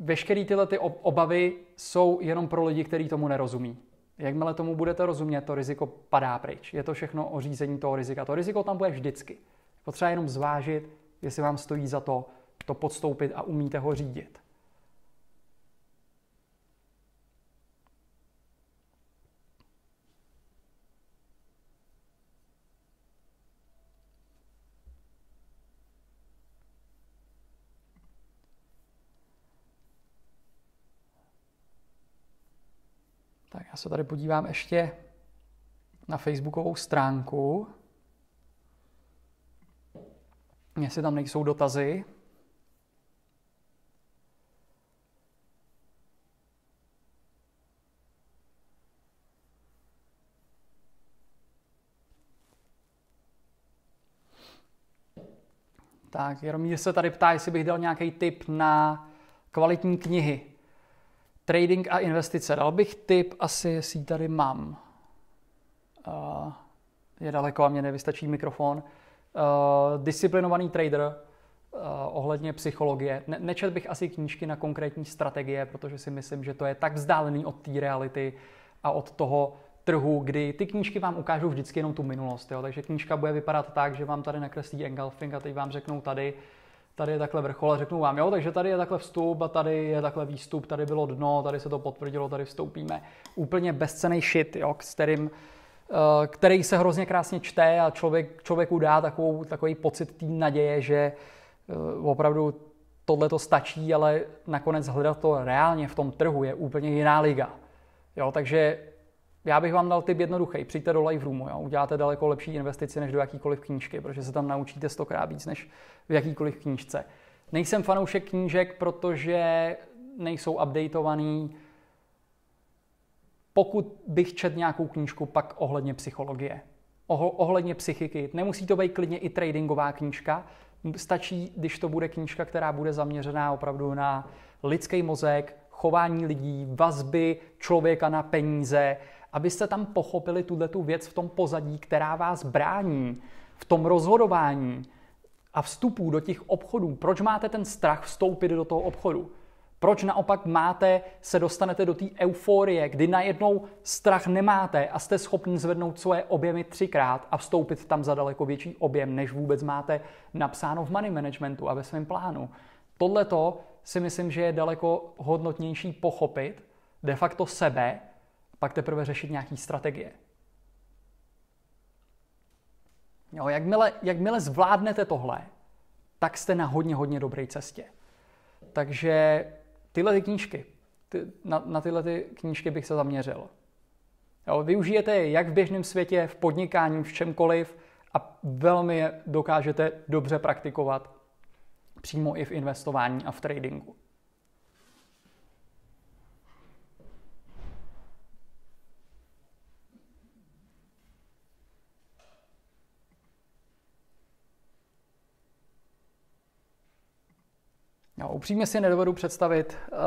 veškeré tyhle ty obavy jsou jenom pro lidi, kteří tomu nerozumí. Jakmile tomu budete rozumět, to riziko padá pryč. Je to všechno o řízení toho rizika. To riziko tam bude vždycky. Potřeba jenom zvážit, jestli vám stojí za to to podstoupit a umíte ho řídit. Já se tady podívám ještě na facebookovou stránku, jestli tam nejsou dotazy. Tak, Jaromír se tady ptá, jestli bych dal nějaký tip na kvalitní knihy. Trading a investice. Dal bych tip asi, jestli ji tady mám. Eh, je daleko a mě nevystačí mikrofon. Eh, disciplinovaný trader eh, ohledně psychologie. nečet bych asi knížky na konkrétní strategie, protože si myslím, že to je tak vzdálený od té reality a od toho trhu, kdy ty knížky vám ukážou vždycky jenom tu minulost. Jo? Takže knížka bude vypadat tak, že vám tady nakreslí engulfing a teď vám řeknou tady, tady je takhle vrchol a řeknu vám, jo, takže tady je takhle vstup a tady je takhle výstup, tady bylo dno, tady se to potvrdilo, tady vstoupíme. Úplně bezcený shit, jo, s kterým, eh, který se hrozně krásně čte a člověk, člověku dá takovou, takový pocit té naděje, že eh, opravdu tohle to stačí, ale nakonec hledat to reálně v tom trhu je úplně jiná liga. Jo, takže já bych vám dal tip jednoduchý. Přijďte do live roomu, jo? uděláte daleko lepší investici než do jakýkoliv knížky, protože se tam naučíte stokrát víc než v jakýkoliv knížce. Nejsem fanoušek knížek, protože nejsou updateovaný. Pokud bych čet nějakou knížku, pak ohledně psychologie, ohledně psychiky. Nemusí to být klidně i tradingová knížka, stačí, když to bude knížka, která bude zaměřená opravdu na lidský mozek, chování lidí, vazby člověka na peníze abyste tam pochopili tuhle tu věc v tom pozadí, která vás brání v tom rozhodování a vstupů do těch obchodů. Proč máte ten strach vstoupit do toho obchodu? Proč naopak máte, se dostanete do té euforie, kdy najednou strach nemáte a jste schopni zvednout svoje objemy třikrát a vstoupit tam za daleko větší objem, než vůbec máte napsáno v money managementu a ve svém plánu. Tohle si myslím, že je daleko hodnotnější pochopit de facto sebe pak teprve řešit nějaký strategie. Jo, jakmile, jakmile zvládnete tohle, tak jste na hodně, hodně dobré cestě. Takže tyhle ty knížky, ty, na, na tyhle ty knížky bych se zaměřil. Jo, využijete je jak v běžném světě, v podnikání, v čemkoliv a velmi je dokážete dobře praktikovat přímo i v investování a v tradingu. Já no, upřímně si nedovedu představit uh,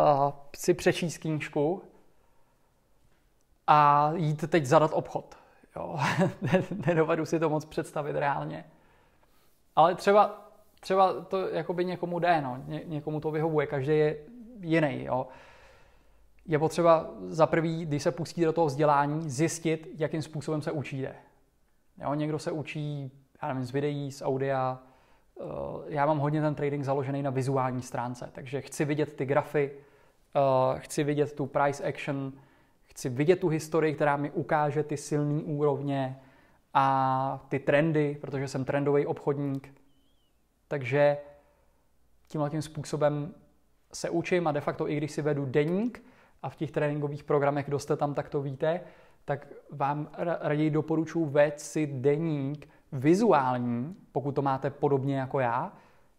si přečíst knížku a jít teď zadat obchod. Jo. nedovedu si to moc představit reálně. Ale třeba, třeba to jakoby někomu jde, no. Ně, někomu to vyhovuje, každý je jiný. Jo. Je potřeba za prvý, když se pustí do toho vzdělání, zjistit, jakým způsobem se učíte. Jo, někdo se učí, já nevím, z videí, z audia, Eh, já mám hodně ten trading založený na vizuální stránce, takže chci vidět ty grafy, eh, chci vidět tu price action, chci vidět tu historii, která mi ukáže ty silné úrovně a ty trendy, protože jsem trendový obchodník. Takže tímhle tím způsobem se učím a de facto i když si vedu deník a v těch tréninkových programech, kdo jste tam, tak to víte, tak vám raději doporučuji vést si deník, vizuální, pokud to máte podobně jako já,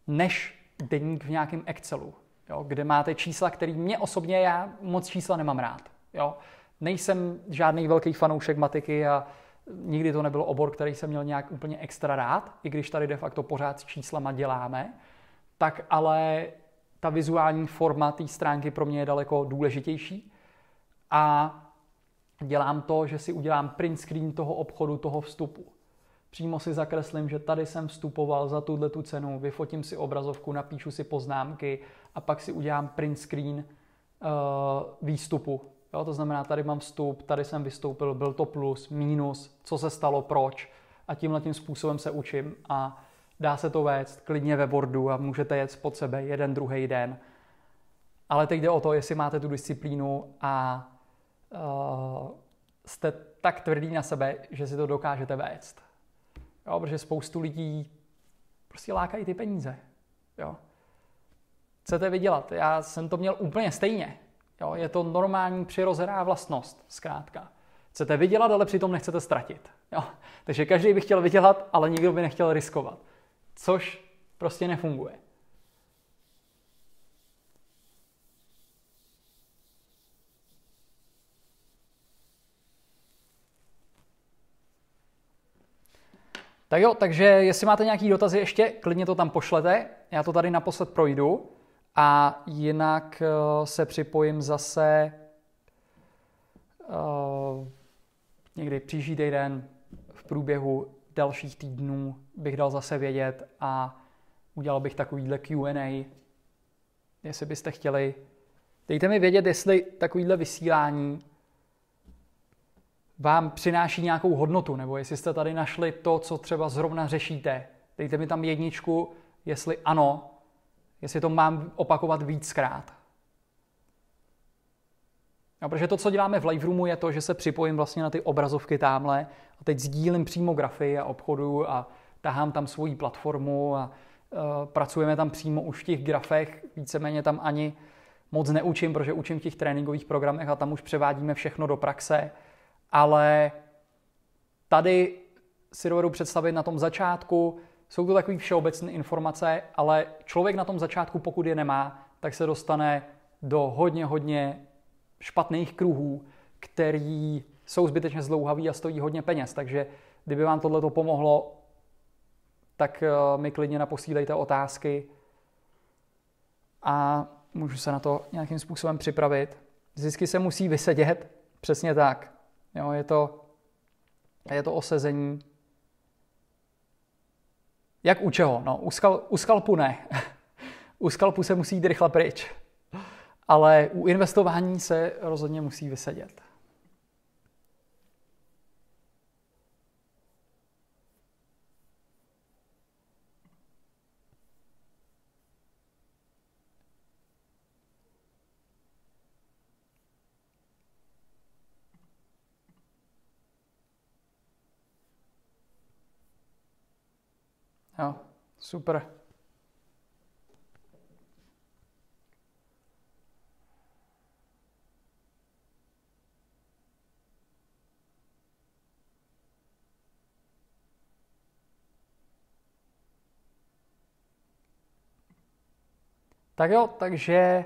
než denník v nějakém Excelu, jo, kde máte čísla, který mě osobně, já moc čísla nemám rád. Jo. Nejsem žádný velký fanoušek matiky a nikdy to nebyl obor, který jsem měl nějak úplně extra rád, i když tady de facto pořád s číslama děláme, tak ale ta vizuální forma té stránky pro mě je daleko důležitější a dělám to, že si udělám print screen toho obchodu, toho vstupu Přímo si zakreslím, že tady jsem vstupoval za tuhle tu cenu, vyfotím si obrazovku, napíšu si poznámky a pak si udělám print screen uh, výstupu. Jo, to znamená, tady mám vstup, tady jsem vystoupil, byl to plus, minus, co se stalo, proč. A tímhle tím způsobem se učím a dá se to vést klidně ve Wordu a můžete jet pod sebe jeden, druhý den. Ale teď jde o to, jestli máte tu disciplínu a uh, jste tak tvrdí na sebe, že si to dokážete vést. Jo, protože spoustu lidí prostě lákají ty peníze. Jo. Chcete vydělat. Já jsem to měl úplně stejně. Jo, je to normální přirozená vlastnost, zkrátka. Chcete vydělat, ale přitom nechcete ztratit. Jo. Takže každý by chtěl vydělat, ale nikdo by nechtěl riskovat. Což prostě nefunguje. Tak jo, takže jestli máte nějaký dotazy ještě, klidně to tam pošlete. Já to tady naposled projdu. A jinak eh, se připojím zase uh, někdy příští týden v průběhu dalších týdnů bych dal zase vědět a udělal bych takovýhle Q&A. Jestli byste chtěli, dejte mi vědět, jestli takovýhle vysílání vám přináší nějakou hodnotu, nebo jestli jste tady našli to, co třeba zrovna řešíte. Dejte mi tam jedničku, jestli ano, jestli to mám opakovat víckrát. No, protože to, co děláme v Live Roomu, je to, že se připojím vlastně na ty obrazovky tamhle a teď sdílím přímo grafy a obchodu a tahám tam svoji platformu a uh, pracujeme tam přímo už v těch grafech. Víceméně tam ani moc neučím, protože učím v těch tréninkových programech a tam už převádíme všechno do praxe ale tady si dovedu představit na tom začátku, jsou to takové všeobecné informace, ale člověk na tom začátku, pokud je nemá, tak se dostane do hodně, hodně špatných kruhů, který jsou zbytečně zlouhavý a stojí hodně peněz. Takže kdyby vám tohle to pomohlo, tak eh, mi klidně naposílejte otázky a můžu se na to nějakým způsobem připravit. Zisky se musí vysedět, přesně tak. Jo, je, to, je to osezení. Jak u čeho? No, u, skal, u skalpu ne. u skalpu se musí jít rychle pryč. Ale u investování se rozhodně musí vysedět. Super. Tak jo, takže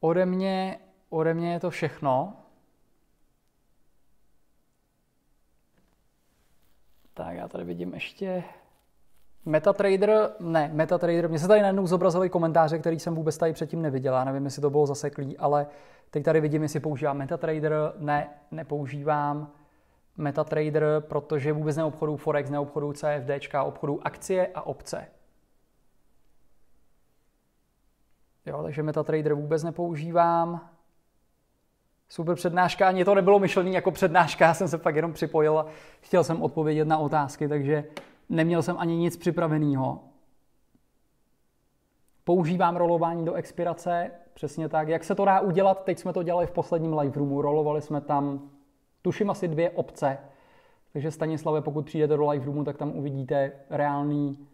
ode mě, ode mě je to všechno. Tak já tady vidím ještě MetaTrader, ne, MetaTrader, mě se tady najednou zobrazily komentáře, který jsem vůbec tady předtím neviděl, já nevím, jestli to bylo zaseklý, ale teď tady vidím, jestli používám MetaTrader, ne, nepoužívám MetaTrader, protože vůbec neobchodu Forex, neobchodu CFD, obchodu akcie a obce. Jo, takže MetaTrader vůbec nepoužívám. Super přednáška, ani to nebylo myšlený jako přednáška, já jsem se pak jenom připojil a chtěl jsem odpovědět na otázky, takže Neměl jsem ani nic připraveného. Používám rolování do expirace, přesně tak. Jak se to dá udělat? Teď jsme to dělali v posledním live roomu. Rolovali jsme tam, tuším, asi dvě obce. Takže Stanislave, pokud přijdete do live roomu, tak tam uvidíte reální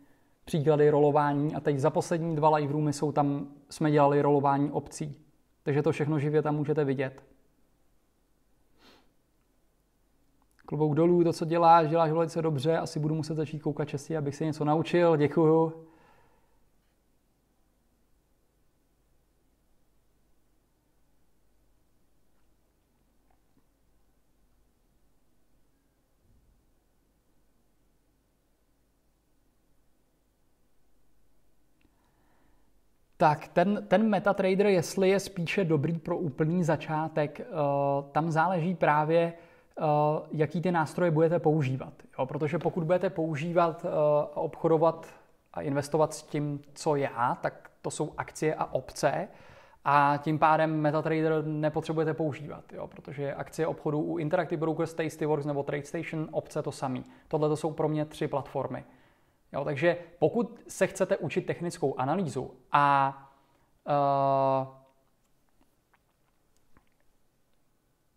příklady rolování. A teď za poslední dva live roomy jsou tam, jsme dělali rolování obcí. Takže to všechno živě tam můžete vidět. klobouk dolů, to, co děláš, děláš velice dobře, asi budu muset začít koukat častěji, abych se něco naučil, děkuju. Tak ten, ten MetaTrader, jestli je spíše dobrý pro úplný začátek, eh, tam záleží právě Eh, jaký ty nástroje budete používat. Jo? Protože pokud budete používat eh, a obchodovat a investovat s tím, co já, tak to jsou akcie a obce a tím pádem MetaTrader nepotřebujete používat, jo? protože akcie obchodu u Interactive Brokers, Tastyworks nebo TradeStation, obce to samý. Tohle to jsou pro mě tři platformy. Jo? Takže pokud se chcete učit technickou analýzu a uh,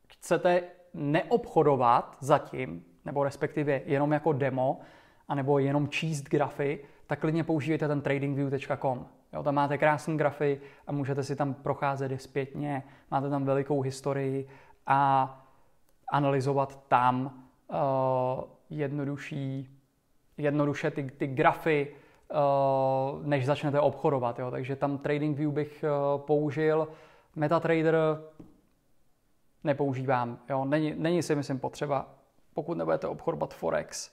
chcete neobchodovat zatím, nebo respektive jenom jako demo, anebo jenom číst grafy, tak klidně používejte ten tradingview.com. Jo, tam máte krásné grafy a můžete si tam procházet i zpětně, máte tam velikou historii a analyzovat tam uh, jednodušší, jednoduše ty, ty grafy, uh, než začnete obchodovat. Jo. Takže tam TradingView bych uh, použil. MetaTrader nepoužívám. Jo? Není, není si myslím potřeba, pokud nebudete obchodovat Forex,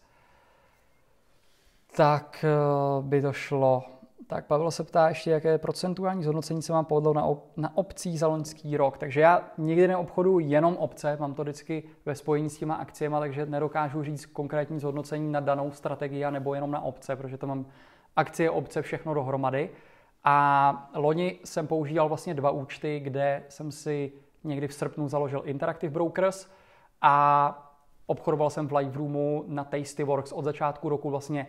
tak eh, by to šlo. Tak Pavel se ptá ještě, jaké procentuální zhodnocení se vám povedlo na, op- na opcích za loňský rok. Takže já nikdy neobchodu jenom obce, mám to vždycky ve spojení s těma akciemi, takže nedokážu říct konkrétní zhodnocení na danou strategii nebo jenom na obce, protože to mám akcie, obce, všechno dohromady. A loni jsem používal vlastně dva účty, kde jsem si někdy v srpnu založil Interactive Brokers a obchodoval jsem v live roomu na Tastyworks od začátku roku vlastně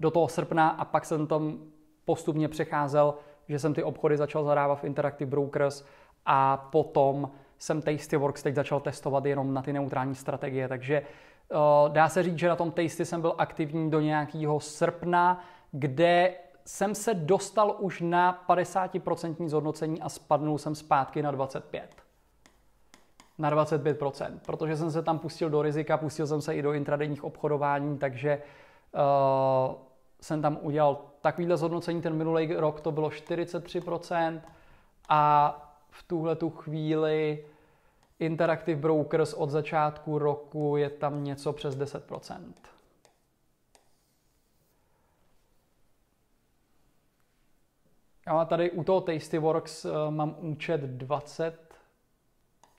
do toho srpna a pak jsem tam postupně přecházel, že jsem ty obchody začal zadávat v Interactive Brokers a potom jsem Tastyworks teď začal testovat jenom na ty neutrální strategie, takže eh, dá se říct, že na tom Tasty jsem byl aktivní do nějakého srpna, kde jsem se dostal už na 50% zhodnocení a spadnul jsem zpátky na 25 na 25%, protože jsem se tam pustil do rizika, pustil jsem se i do intradenních obchodování, takže uh, jsem tam udělal takovýhle zhodnocení, ten minulý rok to bylo 43% a v tuhle tu chvíli Interactive Brokers od začátku roku je tam něco přes 10%. a tady u toho Tastyworks eh, mám účet 20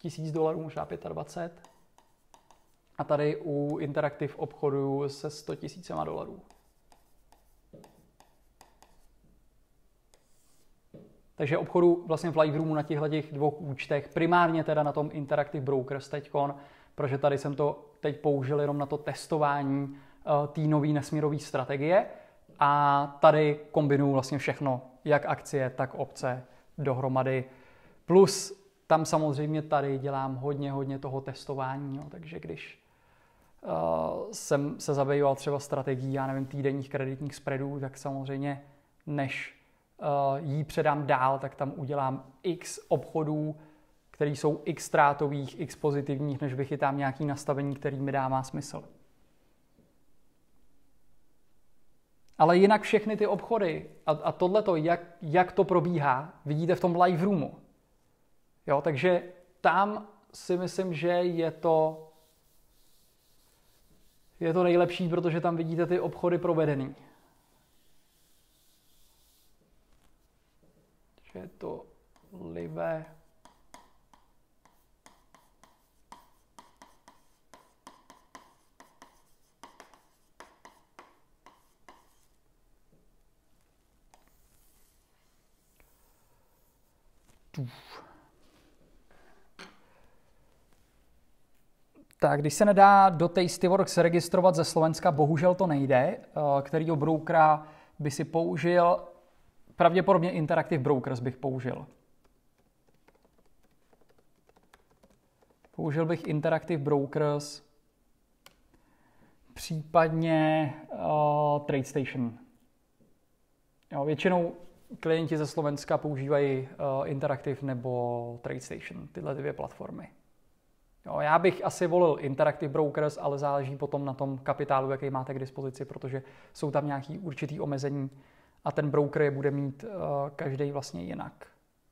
tisíc dolarů, možná 25. A tady u Interactive obchodu se 100 tisícema dolarů. Takže obchodu vlastně v Live Roomu na těchto těch dvou účtech, primárně teda na tom Interactive Brokers teďkon, protože tady jsem to teď použil jenom na to testování eh, té nové nesmírové strategie a tady kombinuju vlastně všechno, jak akcie, tak obce dohromady. Plus tam samozřejmě tady dělám hodně, hodně toho testování, jo, takže když uh, jsem se zabýval třeba strategií, já nevím, týdenních kreditních spreadů, tak samozřejmě než uh, jí předám dál, tak tam udělám x obchodů, které jsou x ztrátových, x pozitivních, než vychytám nějaký nastavení, který mi dává smysl. Ale jinak všechny ty obchody a, a tohleto, jak, jak to probíhá, vidíte v tom live roomu. Jo, takže tam si myslím, že je to, je to nejlepší, protože tam vidíte ty obchody provedený. Že je to live Uf. Tak když se nedá do Tastyworks registrovat ze Slovenska, bohužel to nejde, eh, kterýho broukera by si použil, pravděpodobně Interactive Brokers bych použil. Použil bych Interactive Brokers, případně uh, TradeStation. Jo, většinou klienti ze Slovenska používají uh, Interactive nebo TradeStation, tyhle dvě platformy. Jo, já bych asi volil Interactive Brokers, ale záleží potom na tom kapitálu, jaký máte k dispozici, protože jsou tam nějaké určitý omezení a ten broker je bude mít uh, každý vlastně jinak,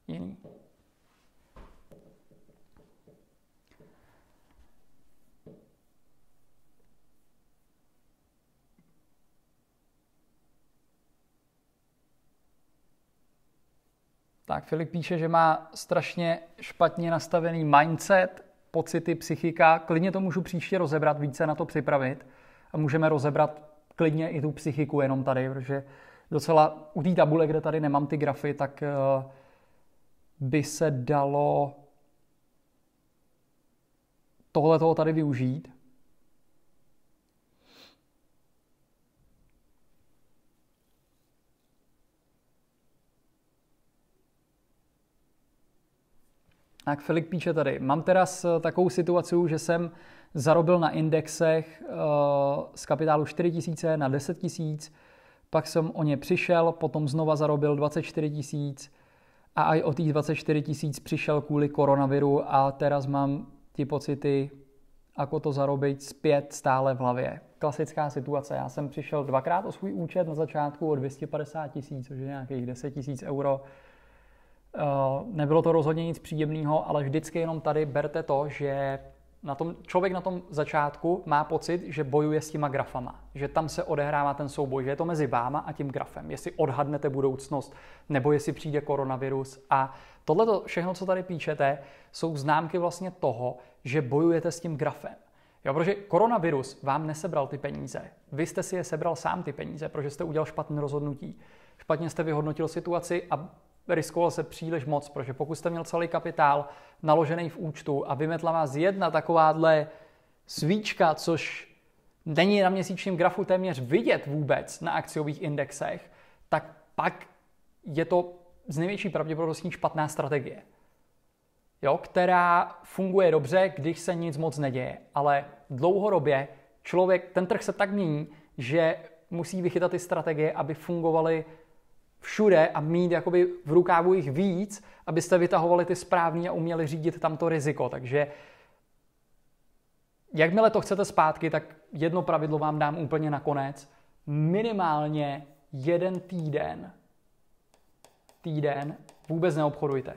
jiný. Tak Filip píše, že má strašně špatně nastavený mindset, pocity, psychika. Klidně to můžu příště rozebrat, více na to připravit. A můžeme rozebrat klidně i tu psychiku jenom tady, protože docela u té tabule, kde tady nemám ty grafy, tak eh, by se dalo tohle toho tady využít. Tak Filip píše tady, mám teraz eh, takovou situaci, že jsem zarobil na indexech eh, z kapitálu 4 tisíce na 10 tisíc, pak jsem o ně přišel, potom znova zarobil 24 tisíc a aj o těch 24 tisíc přišel kvůli koronaviru a teraz mám ty pocity, ako to zarobit zpět stále v hlavě. Klasická situace. Já jsem přišel dvakrát o svůj účet na začátku o 250 tisíc, což je nějakých 10 tisíc euro Eh, nebylo to rozhodně nic příjemného, ale vždycky jenom tady berte to, že na tom, člověk na tom začátku má pocit, že bojuje s těma grafama, že tam se odehrává ten souboj, že je to mezi váma a tím grafem, jestli odhadnete budoucnost, nebo jestli přijde koronavirus. A tohle všechno, co tady píšete, jsou známky vlastně toho, že bojujete s tím grafem. Jo, protože koronavirus vám nesebral ty peníze. Vy jste si je sebral sám ty peníze, protože jste udělal špatné rozhodnutí. Špatně jste vyhodnotil situaci a riskoval se příliš moc, protože pokud jste měl celý kapitál naložený v účtu a vymetla vás jedna takováhle svíčka, což není na měsíčním grafu téměř vidět vůbec na akciových indexech, tak pak je to z největší pravděpodobností špatná strategie, jo, která funguje dobře, když se nic moc neděje. Ale dlouhodobě člověk, ten trh se tak mění, že musí vychytat ty strategie, aby fungovaly všude a mít jakoby v rukávu jich víc, abyste vytahovali ty správní a uměli řídit tamto riziko. Takže jakmile to chcete zpátky, tak jedno pravidlo vám dám úplně na konec. Minimálně jeden týden, týden vůbec neobchodujte.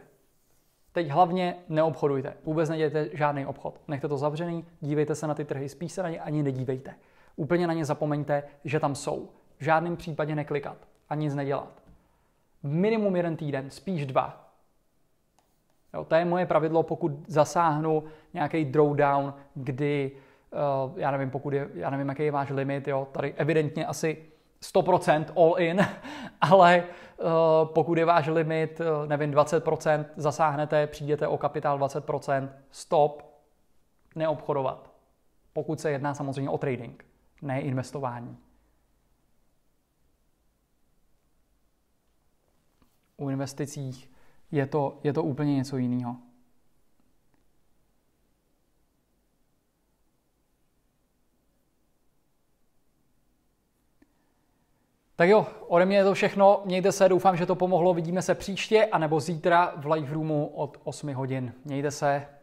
Teď hlavně neobchodujte. Vůbec nedělejte žádný obchod. Nechte to zavřený, dívejte se na ty trhy, spíš se na ně ani nedívejte. Úplně na ně zapomeňte, že tam jsou. V žádném případě neklikat a nic nedělat minimum jeden týden, spíš dva. Jo, to je moje pravidlo, pokud zasáhnu nějaký drawdown, kdy, uh, já nevím, pokud je, já nevím, jaký je váš limit, jo, tady evidentně asi 100% all in, ale uh, pokud je váš limit, uh, nevím, 20%, zasáhnete, přijdete o kapitál 20%, stop, neobchodovat. Pokud se jedná samozřejmě o trading, ne investování. u investicích je to, je to úplně něco jiného. Tak jo, ode mě je to všechno. Mějte se, doufám, že to pomohlo. Vidíme se příště, anebo zítra v live roomu od 8 hodin. Mějte se.